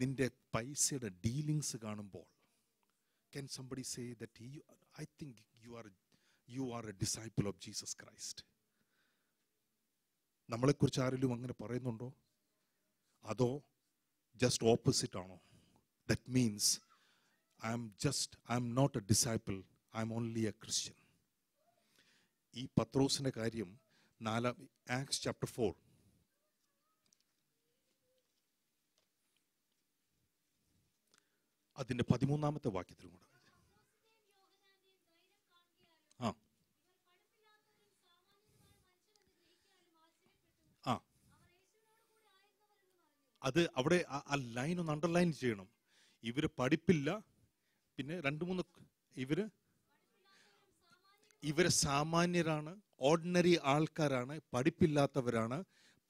നിൻ്റെ പൈസയുടെ ഡീലിങ്സ് കാണുമ്പോൾ Can somebody say that he, I think you are, you are a disciple of Jesus Christ? നമ്മളെക്കുറിച്ച് ആരെങ്കിലും അങ്ങനെ പറയുന്നുണ്ടോ അതോ ജസ്റ്റ് ഓപ്പോസിറ്റ് ആണോ that means I am just I am not a disciple I am only a Christian ഈ പത്രോസിൻ്റെ കാര്യം നാലാം ആക്സ് ചാപ്റ്റർ ഫോർ അതിന്റെ പതിമൂന്നാമത്തെ വാക്യത്തിലും കൂടെ അത് അവിടെ ആ ലൈൻ ഒന്ന് അണ്ടർലൈൻ ചെയ്യണം ഇവര് പഠിപ്പില്ല പിന്നെ രണ്ട് മൂന്ന് ഇവര് ഇവര് സാമാന്യരാണ് ഓർഡിനറി ആൾക്കാരാണ് പഠിപ്പില്ലാത്തവരാണ്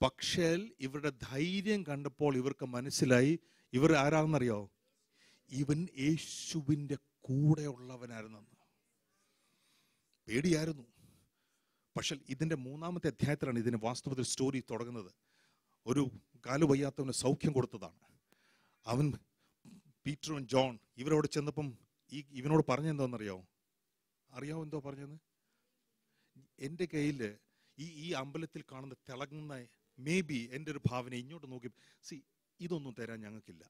പക്ഷേ ഇവരുടെ ധൈര്യം കണ്ടപ്പോൾ ഇവർക്ക് മനസ്സിലായി ഇവർ ആരാണെന്നറിയാവോ ഇവൻ യേശുവിൻ്റെ കൂടെയുള്ളവനായിരുന്നെന്ന് പേടിയായിരുന്നു പക്ഷെ ഇതിൻ്റെ മൂന്നാമത്തെ അധ്യായത്തിലാണ് ഇതിൻ്റെ വാസ്തവത്തിൽ സ്റ്റോറി തുടങ്ങുന്നത് ഒരു കാലു വയ്യാത്തവന് സൗഖ്യം കൊടുത്തതാണ് അവൻ പീറ്ററും ജോൺ ഇവരോട് ചെന്നപ്പം ഈ ഇവനോട് പറഞ്ഞെന്തോന്നറിയാവോ അറിയാവോ എന്തോ പറഞ്ഞത് എൻ്റെ കയ്യിൽ ഈ ഈ അമ്പലത്തിൽ കാണുന്ന തിളങ്ങുന്ന മേ ബി എൻ്റെ ഒരു ഭാവന ഇങ്ങോട്ട് നോക്കി സി ഇതൊന്നും തരാൻ ഞങ്ങൾക്കില്ല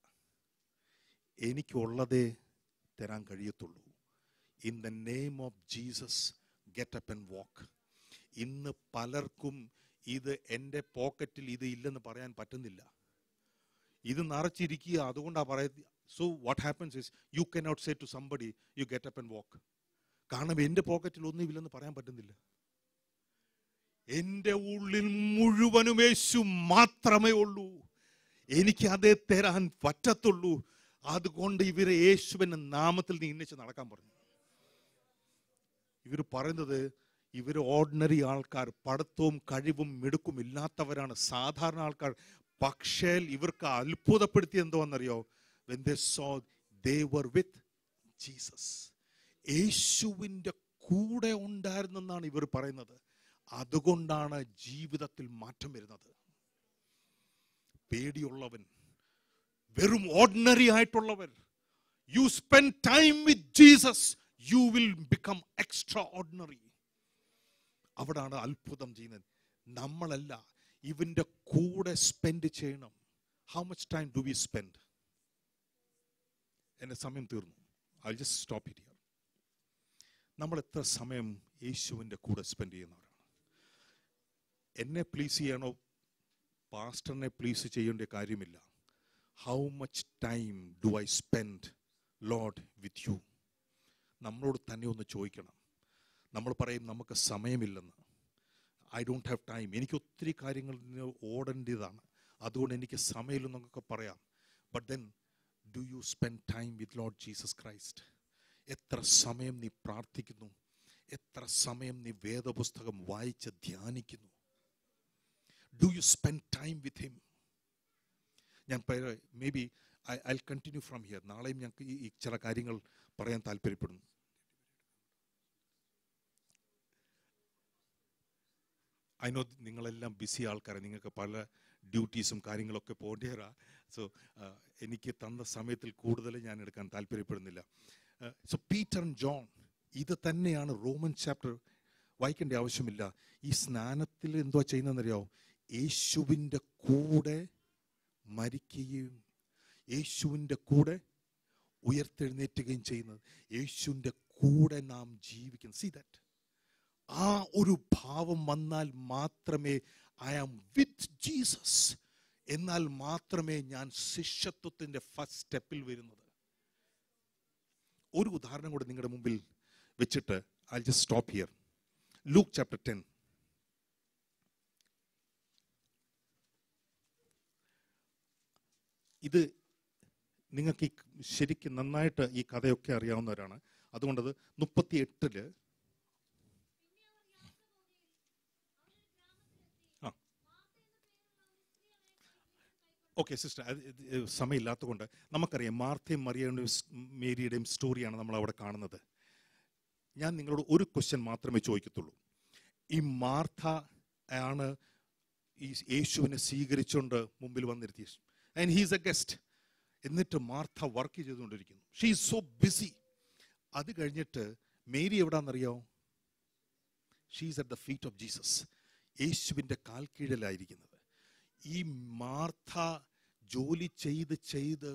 എനിക്കുള്ളതേ തരാൻ കഴിയത്തുള്ളൂ in the name of Jesus get up and walk ഇന്ന് പലർക്കും ഇത് എൻ്റെ പോക്കറ്റിൽ ഇത് ഇല്ലെന്ന് പറയാൻ പറ്റുന്നില്ല ഇത് നിറച്ചിരിക്കുക അതുകൊണ്ടാണ് പറയുന്നത് so what happens is you not say to somebody you get up and walk കാരണം എൻ്റെ പോക്കറ്റിൽ ഒന്നുമില്ലെന്ന് പറയാൻ പറ്റുന്നില്ല എൻ്റെ ഉള്ളിൽ മുഴുവനും യേശു മാത്രമേ ഉള്ളൂ എനിക്ക് അതേ തരാൻ പറ്റത്തുള്ളൂ അതുകൊണ്ട് ഇവരെ യേശുവിന്റെ നാമത്തിൽ നീ ഇന്നിച്ച് നടക്കാൻ പറഞ്ഞു ഇവർ പറയുന്നത് ഇവർ ഓർഡിനറി ആൾക്കാർ പഠിത്തവും കഴിവും മിടുക്കും ഇല്ലാത്തവരാണ് സാധാരണ ആൾക്കാർ പക്ഷേ ഇവർക്ക് അത്ഭുതപ്പെടുത്തി എന്തോന്നറിയോ when they saw they were with Jesus യേശുവിൻ്റെ കൂടെ ഉണ്ടായിരുന്നെന്നാണ് ഇവർ പറയുന്നത് അതുകൊണ്ടാണ് ജീവിതത്തിൽ മാറ്റം വരുന്നത് പേടിയുള്ളവൻ വെറും ഓർഡിനറി ആയിട്ടുള്ളവർ you spend time with Jesus you will become extraordinary അവിടാണ് അത്ഭുതം ചെയ്യുന്നത് നമ്മളല്ല ഇവന്റെ കൂടെ സ്പെൻഡ് ചെയ്യണം how much time do we spend എന്റെ സമയം തീർന്നു ഐ ജസ്റ്റ് സ്റ്റോപ്പ് ഇറ്റ് നമ്മൾ എത്ര സമയം യേശുവിൻ്റെ കൂടെ സ്പെൻഡ് ചെയ്യുന്നവരാണ് എന്നെ പ്ലീസ് ചെയ്യണോ പാസ്റ്ററിനെ പ്ലീസ് ചെയ്യേണ്ട കാര്യമില്ല how much time do I spend Lord with you നമ്മളോട് തന്നെ ഒന്ന് ചോദിക്കണം നമ്മൾ പറയും നമുക്ക് സമയമില്ലെന്ന് ഐ ഡോണ്ട് ഹാവ് ടൈം എനിക്ക് ഒത്തിരി കാര്യങ്ങൾ ഓടേണ്ടതാണ് അതുകൊണ്ട് എനിക്ക് സമയമില്ലെന്നൊക്കെ പറയാം but then do you spend time with Lord Jesus Christ എത്ര സമയം നീ പ്രാർത്ഥിക്കുന്നു എത്ര സമയം നീ വേദപുസ്തകം വായിച്ച് ധ്യാനിക്കുന്നു do you spend time with him ഞാൻ maybe I I continue from here നാളെയും ഞങ്ങൾക്ക് ഈ ചില കാര്യങ്ങൾ പറയാൻ താല്പര്യപ്പെടുന്നു അതിനോ നിങ്ങളെല്ലാം ബിസി ആൾക്കാരാണ് നിങ്ങൾക്ക് പല ഡ്യൂട്ടീസും കാര്യങ്ങളൊക്കെ പോണ്ടേറാ സോ എനിക്ക് തന്ന സമയത്തിൽ കൂടുതൽ ഞാൻ എടുക്കാൻ താല്പര്യപ്പെടുന്നില്ല സോ പീറ്റർ ആൻഡ് ജോൺ ഇത് തന്നെയാണ് റോമൻ ചാപ്റ്റർ വായിക്കേണ്ട ആവശ്യമില്ല ഈ സ്നാനത്തിൽ എന്തോ ചെയ്യുന്നതെന്നറിയാവോ യേശുവിൻ്റെ കൂടെ മരിക്കുകയും യേശുവിൻ്റെ കൂടെ ഉയർത്തെഴുന്നേറ്റുകയും ചെയ്യുന്നത് യേശുവിൻ്റെ കൂടെ നാം ജീവിക്കുന്നു സി ദാറ്റ് ആ ഒരു ഭാവം വന്നാൽ മാത്രമേ ഐ ആം വിത്ത് ജീസസ് എന്നാൽ മാത്രമേ ഞാൻ ശിഷ്യത്വത്തിൻ്റെ ഫസ്റ്റ് സ്റ്റെപ്പിൽ വരുന്നത് ഒരു ഉദാഹരണം കൂടെ നിങ്ങളുടെ മുമ്പിൽ വെച്ചിട്ട് I just stop here Luke chapter ten ഇത് നിങ്ങൾക്ക് ഈ ശരിക്കും നന്നായിട്ട് ഈ കഥയൊക്കെ അറിയാവുന്നവരാണ് അതുകൊണ്ടത് മുപ്പത്തി എട്ടില് ഓക്കെ സിസ്റ്റർ കൊണ്ട് നമുക്കറിയാം മാർത്തയും മറിയയുടെയും മേരിയുടെയും സ്റ്റോറിയാണ് നമ്മൾ അവിടെ കാണുന്നത് ഞാൻ നിങ്ങളോട് ഒരു ക്വസ്റ്റ്യൻ മാത്രമേ ചോദിക്കത്തുള്ളൂ ഈ മാർത്ത ആണ് ഈ യേശുവിനെ സ്വീകരിച്ചുകൊണ്ട് മുമ്പിൽ വന്നിരുത്തി ആൻഡ് ഹീസ് എ ഗസ്റ്റ് എന്നിട്ട് മാർത്ത വർക്ക് ചെയ്തുകൊണ്ടിരിക്കുന്നു ഷീ ഈസ് സോ ബിസി അത് കഴിഞ്ഞിട്ട് മേരി എവിടാന്നറിയോ she's at the feet of Jesus യേശുവിൻ്റെ കാൽ കീഴിലായിരിക്കുന്നത് ഈ മാർത്ത ജോലി ചെയ്ത് ചെയ്ത്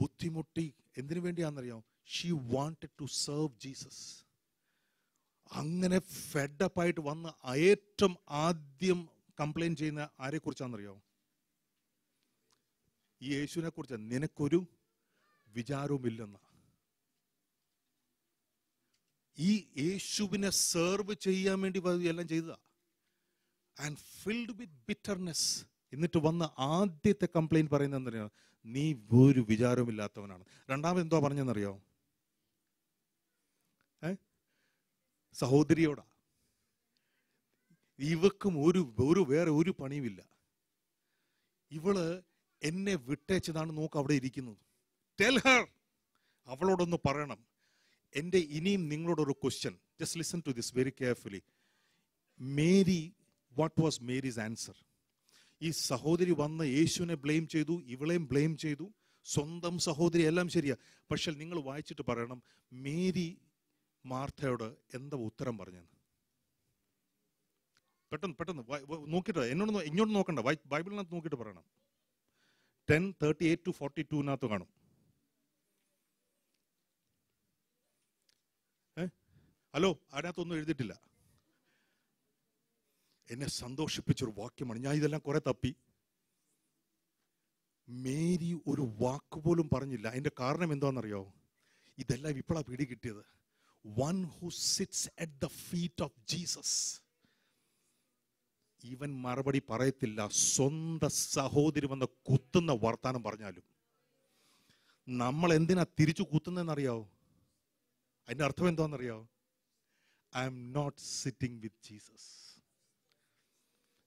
ബുദ്ധിമുട്ടി എന്തിനു വേണ്ടിയാണെന്നറിയോ she wanted to serve Jesus അങ്ങനെ ഫെഡപ്പായിട്ട് വന്ന് ഏറ്റവും ആദ്യം കംപ്ലൈൻറ്റ് ചെയ്യുന്ന ആരെക്കുറിച്ചാണെന്നറിയോ ഈ യേശുവിനെ കുറിച്ച് നിനക്കൊരു വിചാരവുമില്ലെന്ന ഈ യേശുവിനെ സെർവ് ചെയ്യാൻ വേണ്ടി എല്ലാം ചെയ്തതാ ആൻഡ് ഫിൽഡ് വിത്ത് ബിറ്റർനെസ് എന്നിട്ട് വന്ന ആദ്യത്തെ കംപ്ലൈന്റ് പറയുന്നത് നീ ഒരു വിചാരവുമില്ലാത്തവനാണ് രണ്ടാമത് എന്തോ പറഞ്ഞെന്നറിയോ ഏ സഹോദരിയോടാ ഇവക്കും ഒരു ഒരു വേറെ ഒരു പണിയുമില്ല ഇവള് എന്നെ വിട്ടേച്ചതാണ് നോക്ക് അവിടെ ഇരിക്കുന്നത് ടെൽ ഹർ അവളോടൊന്ന് പറയണം എൻ്റെ ഇനിയും നിങ്ങളോടൊരു question just listen to this very carefully Mary what was Mary's answer ഈ സഹോദരി വന്ന് യേശുവിനെ ബ്ലെയിം ചെയ്തു ഇവളെയും ബ്ലെയിം ചെയ്തു സ്വന്തം സഹോദരി എല്ലാം ശരിയാ പക്ഷെ നിങ്ങൾ വായിച്ചിട്ട് പറയണം മേരി മാർത്തയോട് എന്താ ഉത്തരം പറഞ്ഞത് പെട്ടെന്ന് പെട്ടെന്ന് നോക്കിയിട്ട് എന്നോട് ഇങ്ങോട്ട് നോക്കണ്ട ബൈബിളിനകത്ത് നോക്കിയിട്ട് പറയണം ten thirty eight to forty ടുവിനകത്ത് കാണും ഹലോ അതിനകത്തൊന്നും എഴുതിയിട്ടില്ല എന്നെ സന്തോഷിപ്പിച്ചൊരു വാക്യമാണ് ഞാൻ ഇതെല്ലാം കുറെ തപ്പി മേരി ഒരു വാക്ക് പോലും പറഞ്ഞില്ല അതിന്റെ കാരണം എന്താണെന്നറിയോ ഇതെല്ലാം ഇപ്പോഴാണ് പിടി കിട്ടിയത് one who sits at the feet of Jesus ഇവൻ മറുപടി പറയത്തില്ല സ്വന്തം സഹോദരി വന്ന് കുത്തുന്ന വർത്താനം പറഞ്ഞാലും നമ്മൾ എന്തിനാ തിരിച്ചു കുത്തുന്നതെന്നറിയാവോ അതിൻ്റെ അർത്ഥം എന്താണെന്നറിയാവോ I am not sitting with Jesus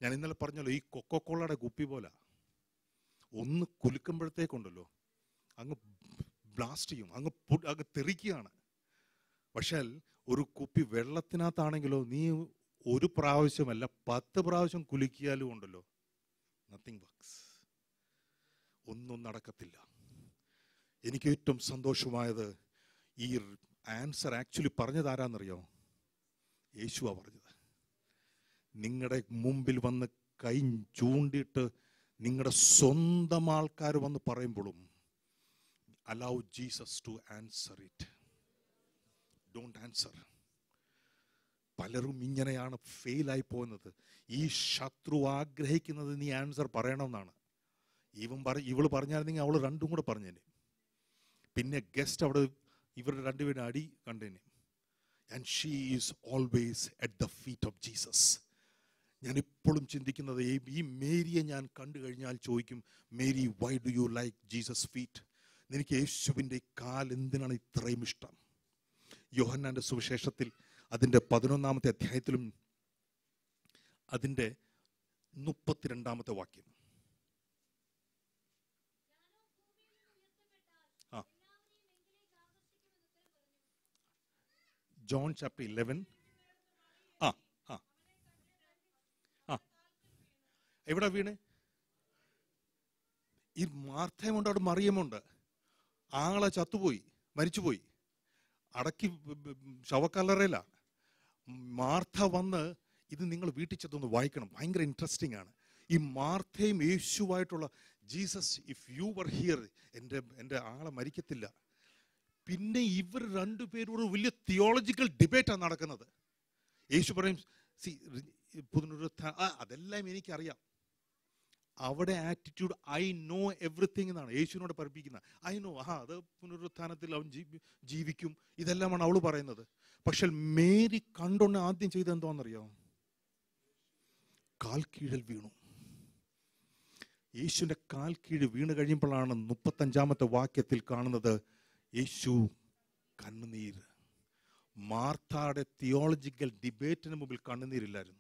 ഞാൻ ഇന്നലെ പറഞ്ഞല്ലോ ഈ കൊക്കോക്കോളയുടെ കുപ്പി പോലെ ഒന്ന് കുലുക്കുമ്പോഴത്തേക്കുണ്ടല്ലോ അങ്ങ് ബ്ലാസ്റ്റ് ചെയ്യും അങ്ങ് അങ്ങ് തെറിക്കുകയാണ് പക്ഷേ ഒരു കുപ്പി വെള്ളത്തിനകത്താണെങ്കിലോ നീ ഒരു പ്രാവശ്യമല്ല പത്ത് പ്രാവശ്യം കുലുക്കിയാലും ഉണ്ടല്ലോ നത്തിങ് വർക്ക്സ് ഒന്നും നടക്കത്തില്ല എനിക്ക് ഏറ്റവും സന്തോഷമായത് ഈ ആൻസർ ആക്ച്വലി പറഞ്ഞത് ആരാന്നറിയോ യേശുവാ പറഞ്ഞത് നിങ്ങളുടെ മുമ്പിൽ വന്ന് കൈ ചൂണ്ടിയിട്ട് നിങ്ങളുടെ സ്വന്തം ആൾക്കാർ വന്ന് പറയുമ്പോഴും allow Jesus to answer it don't answer പലരും ഇങ്ങനെയാണ് ഫെയിലായി പോകുന്നത് ഈ ശത്രു ആഗ്രഹിക്കുന്നത് നീ ആൻസർ പറയണമെന്നാണ് ഇവൻ പറ ഇവള് പറഞ്ഞായിരുന്നെങ്കിൽ അവൾ രണ്ടും കൂടെ പറഞ്ഞേനെ പിന്നെ ഗസ്റ്റ് അവിടെ ഇവരുടെ രണ്ടുപേരുടെ അടി കണ്ടേനെ and she is always at the feet of Jesus ഞാൻ ഇപ്പോഴും ചിന്തിക്കുന്നത് ഈ മേരിയെ ഞാൻ കണ്ടു കഴിഞ്ഞാൽ ചോദിക്കും Mary why do you like Jesus feet നിനക്ക് യേശുവിൻ്റെ കാൽ എന്തിനാണ് ഇത്രയും ഇഷ്ടം യോഹന്നാൻ്റെ സുവിശേഷത്തിൽ അതിൻ്റെ പതിനൊന്നാമത്തെ അധ്യായത്തിലും അതിൻ്റെ മുപ്പത്തിരണ്ടാമത്തെ വാക്യം ജോൺ ചാപ്റ്റർ ഇലവൻ ആ ആ ആ എവിടെ വീണ് ഈ മാർത്തയുമുണ്ട് അവിടെ മറിയമുണ്ട് ആങ്ങളെ ചത്തുപോയി മരിച്ചുപോയി അടക്കി ശവക്കല്ലറയിലാണ് മാർത്ത വന്ന് ഇത് നിങ്ങൾ വീട്ടിൽ ചെന്നൊന്ന് വായിക്കണം ഭയങ്കര ഇൻട്രസ്റ്റിംഗ് ആണ് ഈ മാർത്തയും യേശുവായിട്ടുള്ള Jesus if you were here എൻ്റെ എൻ്റെ ആളെ മരിക്കത്തില്ല പിന്നെ ഇവർ രണ്ടുപേരോട് വലിയ തിയോളജിക്കൽ ഡിബേറ്റാണ് നടക്കുന്നത് യേശു പറയും അതെല്ലാം എനിക്കറിയാം അവിടെ ആറ്റിറ്റ്യൂഡ് ഐ നോ എവറിത്തിങ് എന്നാണ് യേശുവിനോട് പഠിപ്പിക്കുന്നത് ഐ നോ ആ അത് പുനരുത്ഥാനത്തിൽ അവൻ ജീവിക്കും ഇതെല്ലാമാണ് അവൾ പറയുന്നത് പക്ഷെ മേരി കണ്ടൊന്ന് ആദ്യം ചെയ്തെന്തോന്നറിയോ കാൽ കീഴിൽ വീണു യേശുവിന്റെ കാൽ കീഴ് വീണ് കഴിയുമ്പോഴാണ് മുപ്പത്തഞ്ചാമത്തെ വാക്യത്തിൽ കാണുന്നത് യേശു കണ്ണുനീർ മാർത്താടെ തിയോളജിക്കൽ ഡിബേറ്റിന് മുമ്പിൽ കണ്ണുനീരില്ലായിരുന്നു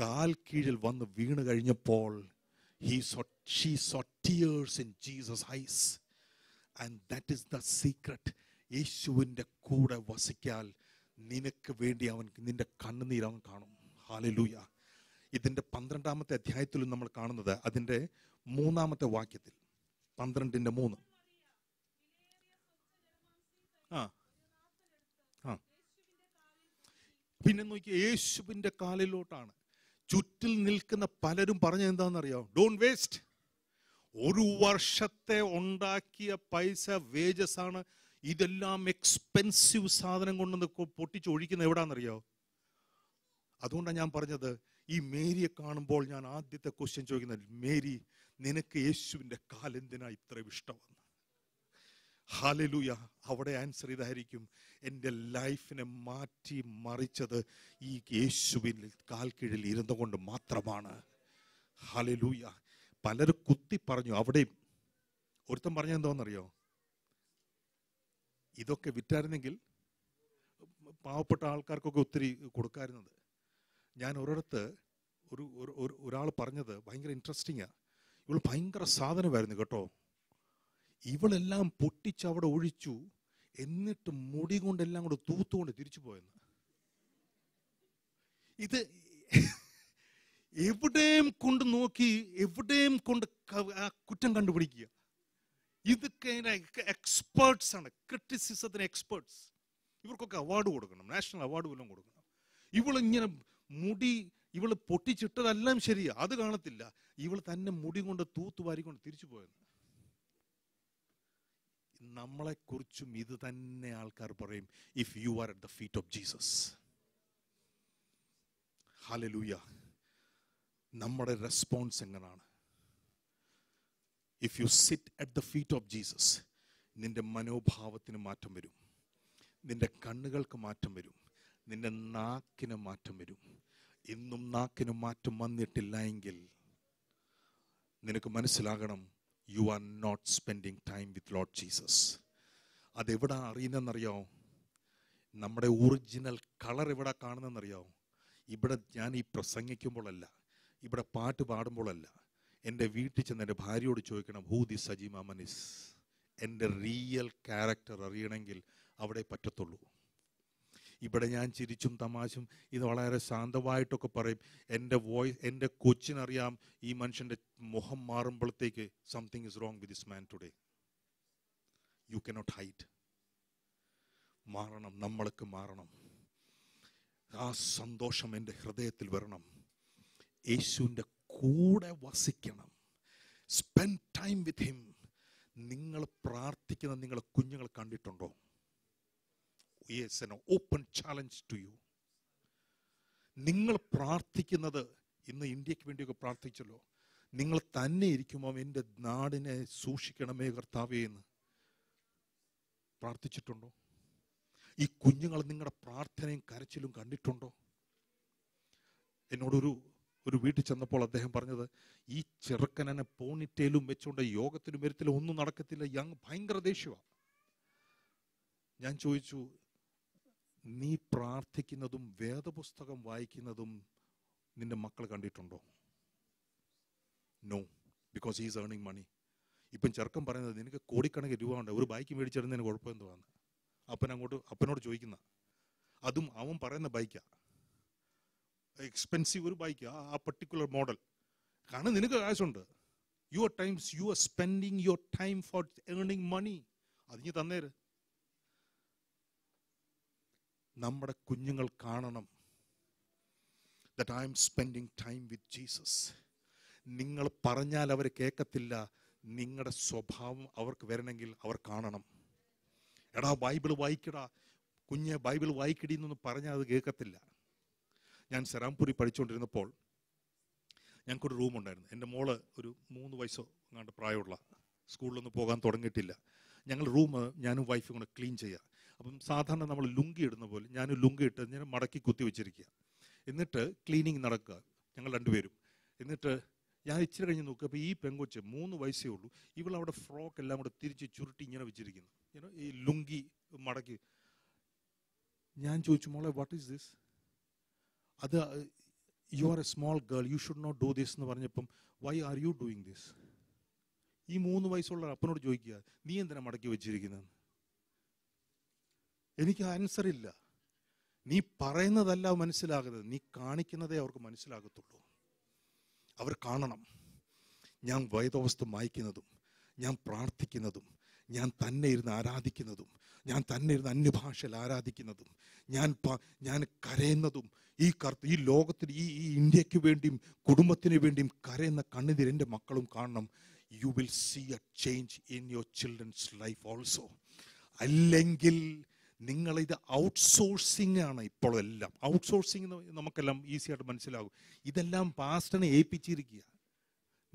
കാൽ കീഴിൽ വന്ന് വീണ് കഴിഞ്ഞപ്പോൾ he saw in Jesus eyes and that is the secret യേശുവിൻ്റെ കൂടെ വസിക്കാൻ നിനക്ക് വേണ്ടി അവൻ നിന്റെ കണ്ണുനീർ അവൻ കാണും ഹാലലൂയ ഇതിൻ്റെ പന്ത്രണ്ടാമത്തെ അധ്യായത്തിലും നമ്മൾ കാണുന്നത് അതിൻ്റെ മൂന്നാമത്തെ വാക്യത്തിൽ പന്ത്രണ്ടിൻ്റെ മൂന്ന് ആ ആ പിന്നെ നോക്കി യേശുവിൻ്റെ കാലിലോട്ടാണ് ചുറ്റിൽ നിൽക്കുന്ന പലരും പറഞ്ഞ അറിയോ ഡോണ്ട് വേസ്റ്റ് ഒരു വർഷത്തെ ഉണ്ടാക്കിയ പൈസ വേജസ് ആണ് ഇതെല്ലാം എക്സ്പെൻസീവ് സാധനം കൊണ്ടൊന്ന് പൊട്ടിച്ച് ഒഴിക്കുന്നത് എവിടാണെന്നറിയോ അതുകൊണ്ടാണ് ഞാൻ പറഞ്ഞത് ഈ മേരിയെ കാണുമ്പോൾ ഞാൻ ആദ്യത്തെ ക്വസ്റ്റ്യൻ ചോദിക്കുന്നത് മേരി നിനക്ക് യേശുവിൻ്റെ കാലെന്തിനാ ഇത്രയും ഇഷ്ടമെന്ന് ഹാലലൂയ അവിടെ ആൻസർ ഇതായിരിക്കും എൻ്റെ ലൈഫിനെ മാറ്റി മറിച്ചത് ഈ യേശുവിൽ കാൽക്കീഴിൽ ഇരുന്നു കൊണ്ട് മാത്രമാണ് ഹാലലൂയ പലരും കുത്തി പറഞ്ഞു അവിടെയും ഒരുത്തൻ പറഞ്ഞെന്തോന്നറിയോ ഇതൊക്കെ വിറ്റായിരുന്നെങ്കിൽ പാവപ്പെട്ട ആൾക്കാർക്കൊക്കെ ഒത്തിരി കൊടുക്കാറുന്നത് ഞാൻ ഒരിടത്ത് ഒരു ഒരാൾ പറഞ്ഞത് ഭയങ്കര ഇൻട്രസ്റ്റിങ്ങാണ് ഇവൾ ഭയങ്കര സാധനമായിരുന്നു കേട്ടോ ഇവളെല്ലാം പൊട്ടിച്ച് അവിടെ ഒഴിച്ചു എന്നിട്ട് മുടി കൊണ്ടെല്ലാം കൂടെ തൂത്തുകൊണ്ട് തിരിച്ചു പോയെന്ന് ഇത് എവിടെയും കൊണ്ട് നോക്കി എവിടെയും കൊണ്ട് കുറ്റം കണ്ടുപിടിക്കുക ഇതൊക്കെ എക്സ്പേർട്സ് ആണ് ക്രിറ്റിസിസത്തിന് എക്സ്പേർട്സ് ഇവർക്കൊക്കെ അവാർഡ് കൊടുക്കണം നാഷണൽ അവാർഡ് വല്ലതും കൊടുക്കണം ഇവളിങ്ങനെ മുടി ഇവൾ പൊട്ടിച്ചിട്ടതെല്ലാം ശരിയാ അത് കാണത്തില്ല ഇവൾ തന്നെ മുടി കൊണ്ട് തൂത്തുവാരിക്കൊണ്ട് തിരിച്ചു പോയെന്ന് നമ്മളെക്കുറിച്ചും ഇത് തന്നെ ആൾക്കാർ പറയും if you are at the feet of Jesus hallelujah നമ്മുടെ റെസ്പോൺസ് എങ്ങനെയാണ് if you sit at the feet of Jesus നിന്റെ മനോഭാവത്തിന് മാറ്റം വരും നിന്റെ കണ്ണുകൾക്ക് മാറ്റം വരും നിന്റെ നാക്കിന് മാറ്റം വരും ഇന്നും നാക്കിന് മാറ്റം വന്നിട്ടില്ല എങ്കിൽ നിനക്ക് മനസ്സിലാകണം you are not spending time with Lord Jesus അതെവിടെ അറിയുന്നതെന്നറിയോ നമ്മുടെ ഒറിജിനൽ കളർ എവിടെ കാണുന്നതെന്നറിയോ ഇവിടെ ഞാൻ ഈ പ്രസംഗിക്കുമ്പോഴല്ല ഇവിടെ പാട്ട് പാടുമ്പോഴല്ല എൻ്റെ വീട്ടിൽ ചെന്ന് എൻ്റെ ഭാര്യയോട് ചോദിക്കണം ഹൂ ദി സജി മാമനിസ് എൻ്റെ റിയൽ ക്യാരക്ടർ അറിയണമെങ്കിൽ അവിടെ പറ്റത്തുള്ളൂ ഇവിടെ ഞാൻ ചിരിച്ചും തമാശും ഇത് വളരെ ശാന്തമായിട്ടൊക്കെ പറയും എൻ്റെ വോയിസ് എൻ്റെ കൊച്ചിനറിയാം ഈ മനുഷ്യൻ്റെ മുഖം മാറുമ്പോഴത്തേക്ക് something is wrong with this man today you cannot hide മാറണം നമ്മൾക്ക് മാറണം ആ സന്തോഷം എൻ്റെ ഹൃദയത്തിൽ വരണം യേശുവിൻ്റെ കൂടെ വസിക്കണം സ്പെൻഡ് ടൈം വിത്ത് ഹിം നിങ്ങൾ പ്രാർത്ഥിക്കുന്ന നിങ്ങൾ കുഞ്ഞുങ്ങൾ കണ്ടിട്ടുണ്ടോ ഓപ്പൺ ചാലഞ്ച് ടു യു നിങ്ങൾ പ്രാർത്ഥിക്കുന്നത് ഇന്ന് ഇന്ത്യക്ക് വേണ്ടിയൊക്കെ പ്രാർത്ഥിച്ചല്ലോ നിങ്ങൾ തന്നെ ഇരിക്കുമ്പോൾ എൻ്റെ നാടിനെ സൂക്ഷിക്കണമേ കർത്താവേ എന്ന് പ്രാർത്ഥിച്ചിട്ടുണ്ടോ ഈ കുഞ്ഞുങ്ങൾ നിങ്ങളുടെ പ്രാർത്ഥനയും കരച്ചിലും കണ്ടിട്ടുണ്ടോ എന്നോടൊരു ഒരു വീട്ടിൽ ചെന്നപ്പോൾ അദ്ദേഹം പറഞ്ഞത് ഈ ചെറുക്കനെ പോണിറ്റേലും വെച്ചുകൊണ്ട് യോഗത്തിലും വരുത്തിലും ഒന്നും നടക്കത്തില്ല യങ് ഭയങ്കര ദേഷ്യമാണ് ഞാൻ ചോദിച്ചു നീ പ്രാർത്ഥിക്കുന്നതും വേദപുസ്തകം വായിക്കുന്നതും നിന്റെ മക്കൾ കണ്ടിട്ടുണ്ടോ no because is earning money ഇപ്പം ചെറുക്കൻ പറയുന്നത് നിനക്ക് കോടിക്കണക്കിന് രൂപ ഉണ്ട് ഒരു ബൈക്ക് മേടിച്ചിരുന്നതിന് കുഴപ്പമെന്തുവാണ് എന്തുവാന്ന് അപ്പൻ അങ്ങോട്ട് അപ്പനോട് ചോദിക്കുന്ന അതും അവൻ പറയുന്ന ബൈക്കാണ് എക്സ്പെൻസീവ് ഒരു ബൈക്ക് ആ ആ പർട്ടിക്കുലർ മോഡൽ കാരണം നിനക്ക് കാശുണ്ട് your times you are spending your time for ഏണിങ് മണി അതിഞ്ഞ് തന്നേര് നമ്മുടെ കുഞ്ഞുങ്ങൾ കാണണം that I spending time with Jesus നിങ്ങൾ പറഞ്ഞാൽ അവർ കേൾക്കത്തില്ല നിങ്ങളുടെ സ്വഭാവം അവർക്ക് വരണമെങ്കിൽ അവർ കാണണം എടാ ബൈബിൾ വായിക്കടാ കുഞ്ഞെ ബൈബിൾ വായിക്കടി എന്നൊന്നും പറഞ്ഞാൽ അത് കേൾക്കത്തില്ല ഞാൻ സെറാംപൂരി പഠിച്ചുകൊണ്ടിരുന്നപ്പോൾ ഞങ്ങൾക്കൊരു റൂമുണ്ടായിരുന്നു എൻ്റെ മോള് ഒരു മൂന്ന് വയസ്സോ അങ്ങാണ്ട് പ്രായമുള്ള സ്കൂളിലൊന്നും പോകാൻ തുടങ്ങിയിട്ടില്ല ഞങ്ങൾ റൂം ഞാനും വൈഫും കൂടെ ക്ലീൻ ചെയ്യുക അപ്പം സാധാരണ നമ്മൾ ലുങ്കി ഇടുന്ന പോലെ ഞാൻ ലുങ്കി ഇട്ട് ഞാൻ മടക്കി കുത്തി വെച്ചിരിക്കുക എന്നിട്ട് ക്ലീനിങ് നടക്കുക ഞങ്ങൾ രണ്ടുപേരും എന്നിട്ട് ഞാൻ ഇച്ചിരി കഴിഞ്ഞ് നോക്കുക അപ്പോൾ ഈ പെങ്കൊച്ച് മൂന്ന് വയസ്സേ ഉള്ളൂ ഇവളവിടെ ഫ്രോക്ക് എല്ലാം കൂടെ തിരിച്ച് ചുരുട്ടി ഇങ്ങനെ വെച്ചിരിക്കുന്നു ഈ ലുങ്കി മടക്കി ഞാൻ ചോദിച്ചു മോളെ വാട്ട് ഈസ് ദിസ് അത് you are a small girl you should not do this എന്ന് പറഞ്ഞപ്പം why are you doing this ഈ മൂന്ന് വയസ്സുള്ള അപ്പനോട് ചോദിക്കുക നീ എന്തിനാ മടക്കി വെച്ചിരിക്കുന്നത് എനിക്ക് ആൻസർ ഇല്ല നീ പറയുന്നതല്ല മനസ്സിലാകുന്നത് നീ കാണിക്കുന്നതേ അവർക്ക് മനസ്സിലാകത്തുള്ളൂ അവർ കാണണം ഞാൻ വൈദവസ്തു മായ്ക്കുന്നതും ഞാൻ പ്രാർത്ഥിക്കുന്നതും ഞാൻ തന്നെ ഇരുന്ന് ആരാധിക്കുന്നതും ഞാൻ തന്നെ ഇരുന്ന് അന്യഭാഷയിൽ ആരാധിക്കുന്നതും ഞാൻ ഞാൻ കരയുന്നതും ഈ കർത്ത ഈ ലോകത്തിന് ഈ ഈ ഇന്ത്യക്ക് വേണ്ടിയും കുടുംബത്തിന് വേണ്ടിയും കരയുന്ന കണ്ണുനീർ എൻ്റെ മക്കളും കാണണം you will see a change in your children's life also അല്ലെങ്കിൽ നിങ്ങളിത് ഔട്ട്സോഴ്സിംഗ് ആണ് ഇപ്പോഴെല്ലാം ഔട്ട്സോഴ്സിംഗ് നമുക്കെല്ലാം ഈസിയായിട്ട് മനസ്സിലാകും ഇതെല്ലാം പാസ്റ്റിനെ ഏൽപ്പിച്ചിരിക്കുക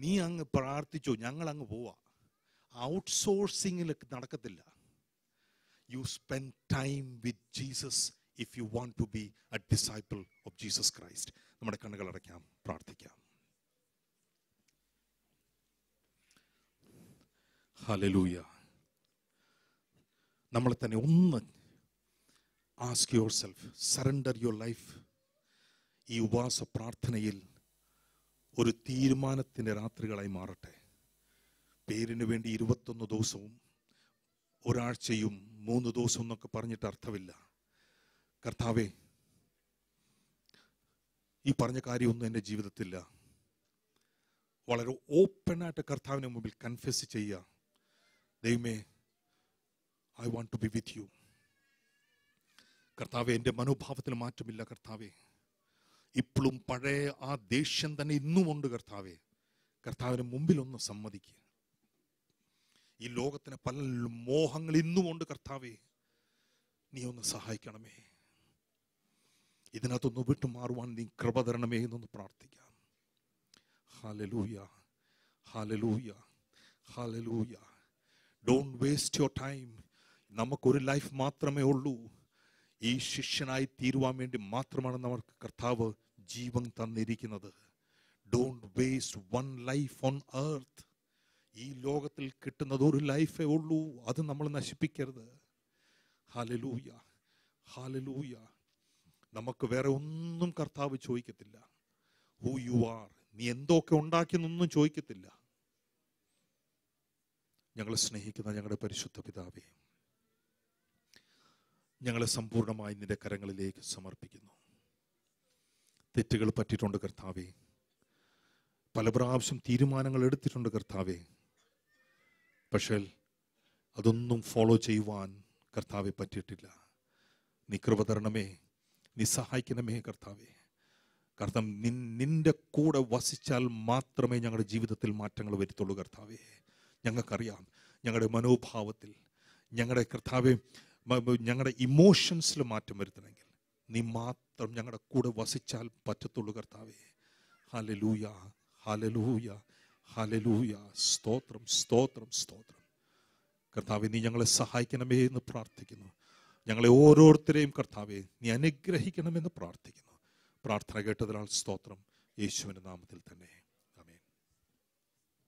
നീ അങ്ങ് പ്രാർത്ഥിച്ചോ ഞങ്ങൾ അങ്ങ് പോവാം ഔട്ട്സോഴ്സിങ്ങിൽ നടക്കത്തില്ല you spend time with Jesus if you want to be a disciple of Jesus Christ നമ്മുടെ കണ്ണുകൾ അടയ്ക്കാം പ്രാർത്ഥിക്കാം ഹലലൂയ നമ്മളെ തന്നെ ഒന്ന് ask yourself surrender your life ഈ ഉപവാസ പ്രാർത്ഥനയിൽ ഒരു തീരുമാനത്തിൻ്റെ രാത്രികളായി മാറട്ടെ പേരിന് വേണ്ടി ഇരുപത്തൊന്ന് ദിവസവും ഒരാഴ്ചയും മൂന്ന് ദിവസവും എന്നൊക്കെ പറഞ്ഞിട്ട് അർത്ഥമില്ല കർത്താവേ ഈ പറഞ്ഞ കാര്യമൊന്നും എൻ്റെ ജീവിതത്തില്ല വളരെ ഓപ്പണായിട്ട് കർത്താവിന് മുമ്പിൽ കൺഫ്യസ് ചെയ്യുക ദൈവമേ I want to be with you കർത്താവെ എൻ്റെ മനോഭാവത്തിന് മാറ്റമില്ല കർത്താവെ ഇപ്പോഴും പഴയ ആ ദേഷ്യം തന്നെ ഇന്നുമുണ്ട് കർത്താവെ കർത്താവിന് മുമ്പിലൊന്ന് സമ്മതിക്കുക ഈ ലോകത്തിന് പല മോഹങ്ങൾ ഇന്നുമുണ്ട് കർത്താവേ നീ ഒന്ന് സഹായിക്കണമേ ഇതിനകത്തൊന്ന് മാറുവാൻ നീ കൃപ തരണമേ എന്നൊന്ന് പ്രാർത്ഥിക്കാം hallelujah hallelujah hallelujah don't waste your time നമുക്കൊരു ലൈഫ് മാത്രമേ ഉള്ളൂ ഈ ശിഷ്യനായി തീരുവാൻ വേണ്ടി മാത്രമാണ് നമുക്ക് കർത്താവ് ജീവൻ തന്നിരിക്കുന്നത് don't waste one life on earth ഈ ലോകത്തിൽ കിട്ടുന്നത് ഒരു ലൈഫേ ഉള്ളൂ അത് നമ്മൾ നശിപ്പിക്കരുത് ഹാലലൂയ ഹാലലൂയ നമുക്ക് വേറെ ഒന്നും കർത്താവ് ചോദിക്കത്തില്ല ഹൂ യു ആർ നീ എന്തൊക്കെ ഉണ്ടാക്കിയെന്നൊന്നും ചോദിക്കത്തില്ല ഞങ്ങളെ സ്നേഹിക്കുന്ന ഞങ്ങളുടെ പരിശുദ്ധ പിതാവേ ഞങ്ങളെ സമ്പൂർണ്ണമായി നിന്റെ കരങ്ങളിലേക്ക് സമർപ്പിക്കുന്നു തെറ്റുകൾ പറ്റിയിട്ടുണ്ട് കർത്താവേ പല പ്രാവശ്യം തീരുമാനങ്ങൾ എടുത്തിട്ടുണ്ട് കർത്താവേ പക്ഷേ അതൊന്നും ഫോളോ ചെയ്യുവാൻ കർത്താവെ പറ്റിയിട്ടില്ല നീ കൃപ തരണമേ നീ സഹായിക്കണമേ കർത്താവെ കർത്താവ് നിൻ നിന്റെ കൂടെ വസിച്ചാൽ മാത്രമേ ഞങ്ങളുടെ ജീവിതത്തിൽ മാറ്റങ്ങൾ വരുത്തുള്ളൂ കർത്താവെ ഞങ്ങൾക്കറിയാം ഞങ്ങളുടെ മനോഭാവത്തിൽ ഞങ്ങളുടെ കർത്താവെ ഞങ്ങളുടെ ഇമോഷൻസിൽ മാറ്റം വരുത്തണമെങ്കിൽ നീ മാത്രം ഞങ്ങളുടെ കൂടെ വസിച്ചാൽ പറ്റത്തുള്ളൂ കർത്താവെ ഹാലലൂയ ഹാലലൂയ ഹലലൂയ സ്തോത്രം സ്തോത്രം സ്തോത്രം കർത്താവെ നീ ഞങ്ങളെ സഹായിക്കണമേ എന്ന് പ്രാർത്ഥിക്കുന്നു ഞങ്ങളെ ഓരോരുത്തരെയും കർത്താവെ നീ അനുഗ്രഹിക്കണമെന്ന് പ്രാർത്ഥിക്കുന്നു പ്രാർത്ഥന കേട്ടതിനാൽ സ്തോത്രം യേശുവിൻ്റെ നാമത്തിൽ തന്നെ